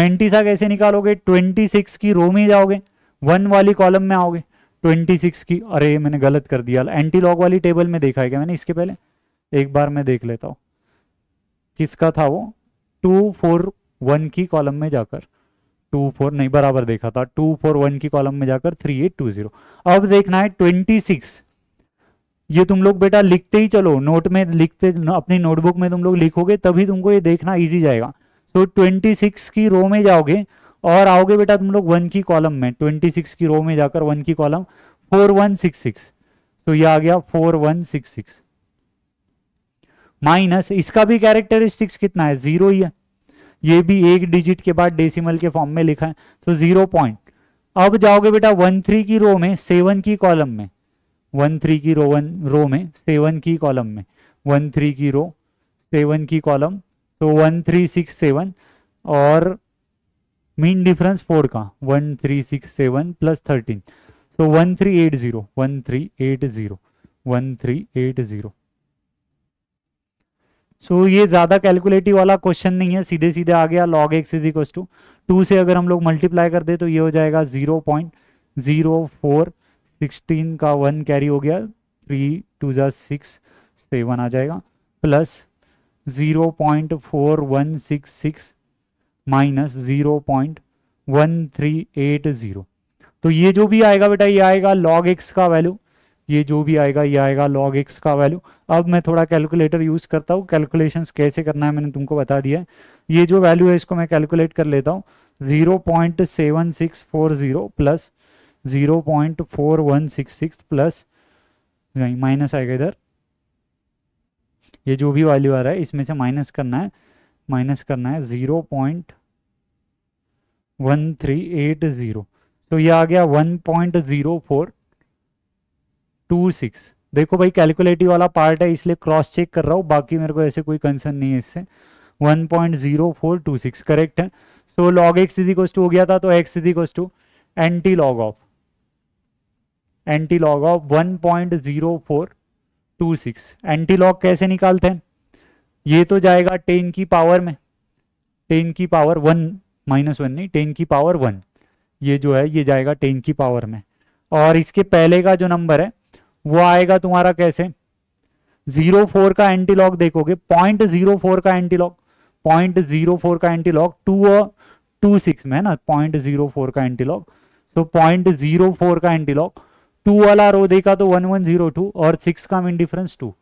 मेंटिसा कैसे निकालोगे ट्वेंटी सिक्स की रो में जाओगे वन वाली कॉलम में आओगे ट्वेंटी सिक्स की अरे मैंने गलत कर दिया एंटी लॉक वाली टेबल में देखा है क्या मैंने इसके पहले एक बार मैं देख लेता हूं किसका था वो टू फोर वन की कॉलम में जाकर टू फोर नहीं बराबर देखा था टू फोर वन की कॉलम में जाकर थ्री एट टू जीरो अब देखना है ट्वेंटी सिक्स ये तुम लोग बेटा लिखते ही चलो नोट में लिखते अपनी नोटबुक में तुम लोग लिखोगे तभी तुमको ये देखना इजी जाएगा सो ट्वेंटी सिक्स की रो में जाओगे और आओगे बेटा तुम लोग वन की कॉलम में ट्वेंटी सिक्स की रो में जाकर वन की column four one six six तो ये आ गया four one six six minus इसका भी कैरेक्टरिस्टिक्स कितना है जीरो ही है ये भी एक डिजिट के बाद डेसिमल के फॉर्म में लिखा है सो जीरो पॉइंट अब जाओगे बेटा वन थ्री की रो में सेवन की कॉलम में वन थ्री की रो वन रो में सेवन की कॉलम में वन थ्री की रो सेवन की कॉलम तो वन थ्री सिक्स सेवन और मीन डिफरेंस फोर का one three six seven plus thirteen so one three eight zero one three eight zero one three eight zero so so, ये ज़्यादा कैलकुलेटिव वाला क्वेश्चन नहीं है सीधे सीधे आ गया log x is equal to two से अगर हम लोग मल्टीप्लाई कर दे तो ये हो जाएगा zero point zero four sixteen का वन कैरी हो गया थ्री टू जो सिक्स सेवन आ जाएगा plus zero point four one six six minus zero point one three eight zero तो ये जो भी आएगा बेटा ये आएगा लॉग एक्स का वैल्यू ये जो भी आएगा ये आएगा लॉग एक्स का वैल्यू अब मैं थोड़ा कैलकुलेटर यूज़ करता हूँ कैलकुलेशन कैसे करना है मैंने तुमको बता दिया है ये जो वैल्यू है इसको मैं कैलकुलेट कर लेता हूँ zero point seven six four zero plus zero point four one six six plus नहीं माइनस आएगा इधर ये जो भी वैल्यू आ रहा है इसमें से माइनस करना है माइनस करना है zero point one three eight zero तो ये आ गया one point zero four two six देखो भाई कैलकुलेटिव वाला पार्ट है इसलिए क्रॉस चेक कर रहा हूँ बाकी मेरे को ऐसे कोई कंसर्न नहीं है इससे one point zero four two six correct है so log x is equals to हो गया था तो x is equals to anti log of anti log of one point zero four two six antilog कैसे निकालते हैं ये तो जाएगा टेन की पावर में टेन की पावर वन माइनस वन नहीं टेन की पावर वन ये जो है ये जाएगा टेन की पावर में और इसके पहले का जो नंबर है वो आएगा तुम्हारा कैसे जीरो फोर का एंटीलॉग देखोगे पॉइंट जीरो फोर का एंटीलॉग पॉइंट जीरो फोर का एंटीलॉग टू और टू सिक्स में है ना पॉइंट जीरो फोर का antilog so point zero four का एंटीलॉग टू वाला रो देखा तो वन वन जीरो टू और सिक्स का मीन डिफरेंस टू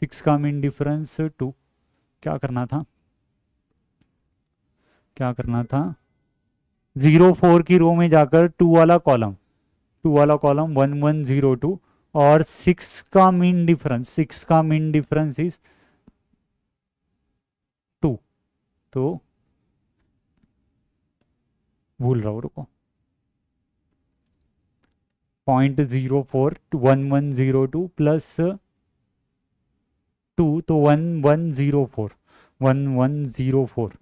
सिक्स का मीन डिफरेंस टू क्या करना था क्या करना था जीरो फोर की रो में जाकर टू वाला कॉलम टू वाला column one one zero two और सिक्स का मीन डिफरेंस सिक्स का मीन डिफरेंस इज टू तो भूल रहा हूं रुको point zero four one one zero two plus two तो one one zero four one one zero four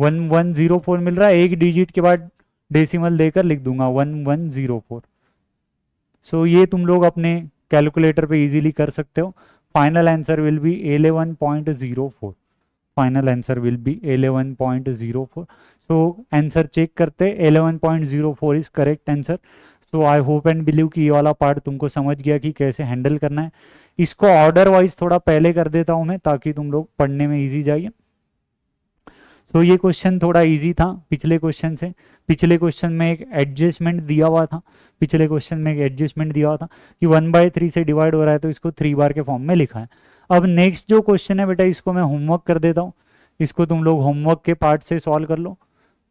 one one zero four मिल रहा है एक डिजिट के बाद डेसिमल देकर लिख दूंगा one one zero four so ये तुम लोग अपने कैलकुलेटर पे इजीली कर सकते हो final answer will be eleven point zero four final answer will be eleven point zero four so answer check करते eleven point zero four is correct answer so I hope and believe कि ये वाला पार्ट तुमको समझ गया कि कैसे हैंडल करना है इसको ऑर्डर वाइज थोड़ा पहले कर देता हूँ मैं ताकि तुम लोग पढ़ने में ईजी जाइए तो so, ये क्वेश्चन थोड़ा ईजी था पिछले क्वेश्चन से पिछले क्वेश्चन में एक एडजस्टमेंट दिया हुआ था पिछले क्वेश्चन में एक एडजस्टमेंट दिया हुआ था कि वन बाय थ्री से डिवाइड हो रहा है तो इसको थ्री बार के फॉर्म में लिखा है अब नेक्स्ट जो क्वेश्चन है बेटा इसको मैं होमवर्क कर देता हूँ इसको तुम लोग होमवर्क के पार्ट से सॉल्व कर लो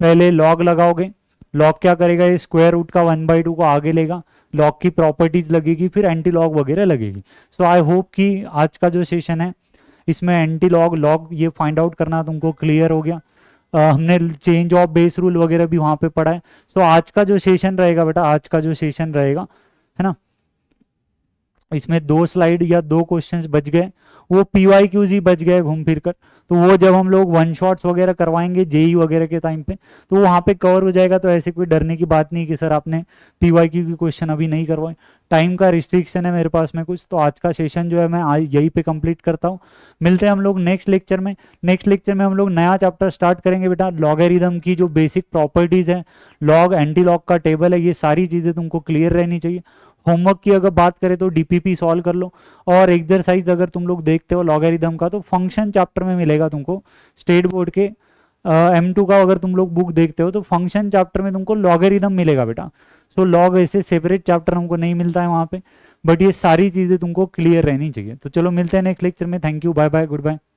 पहले लॉग लगाओगे लॉग क्या करेगा ये स्क्वायर रूट का वन बाई टू को आगे लेगा लॉग की प्रॉपर्टीज लगेगी फिर एंटी लॉग वगैरह लगेगी सो आई होप कि आज का जो सेशन है इसमें एंटी लॉग लॉग ये फाइंड आउट करना तुमको क्लियर हो गया हमने चेंज ऑफ बेस रूल वगैरह भी वहां पे पढ़ा है सो so, आज का जो सेशन रहेगा बेटा आज का जो सेशन रहेगा है ना इसमें दो स्लाइड या दो क्वेश्चंस बच गए वो पीवाई क्यूज ही बच गए घूम फिर कर तो वो जब हम लोग वन शॉट्स वगैरह करवाएंगे जेई e वगैरह के टाइम पे तो वहां पे कवर हो जाएगा तो ऐसे कोई डरने की बात नहीं कि सर आपने पीवाई क्यू के क्वेश्चन अभी नहीं करवाए टाइम का रिस्ट्रिक्शन है मेरे पास में कुछ तो आज का सेशन जो है मैं यही यहीं पे कंप्लीट करता हूँ मिलते हैं हम लोग नेक्स्ट लेक्चर में नेक्स्ट लेक्चर में हम लोग नया चैप्टर स्टार्ट करेंगे बेटा लॉगेरिदम की जो बेसिक प्रॉपर्टीज़ है लॉग एंटी लॉग का टेबल है ये सारी चीज़ें तुमको क्लियर रहनी चाहिए होमवर्क की अगर बात करें तो डीपीपी सॉल्व कर लो और एक्सरसाइज अगर तुम लोग देखते हो लॉगेरिदम का तो फंक्शन चैप्टर में मिलेगा तुमको स्टेट बोर्ड के एम uh, टू का अगर तुम लोग बुक देखते हो तो फंक्शन चैप्टर में तुमको लॉगरिदम मिलेगा बेटा सो so, लॉग ऐसे सेपरेट चैप्टर हमको नहीं मिलता है वहाँ पे बट ये सारी चीज़ें तुमको क्लियर रहनी चाहिए तो चलो मिलते हैं नेक्स्ट लेक्चर में thank you bye bye good bye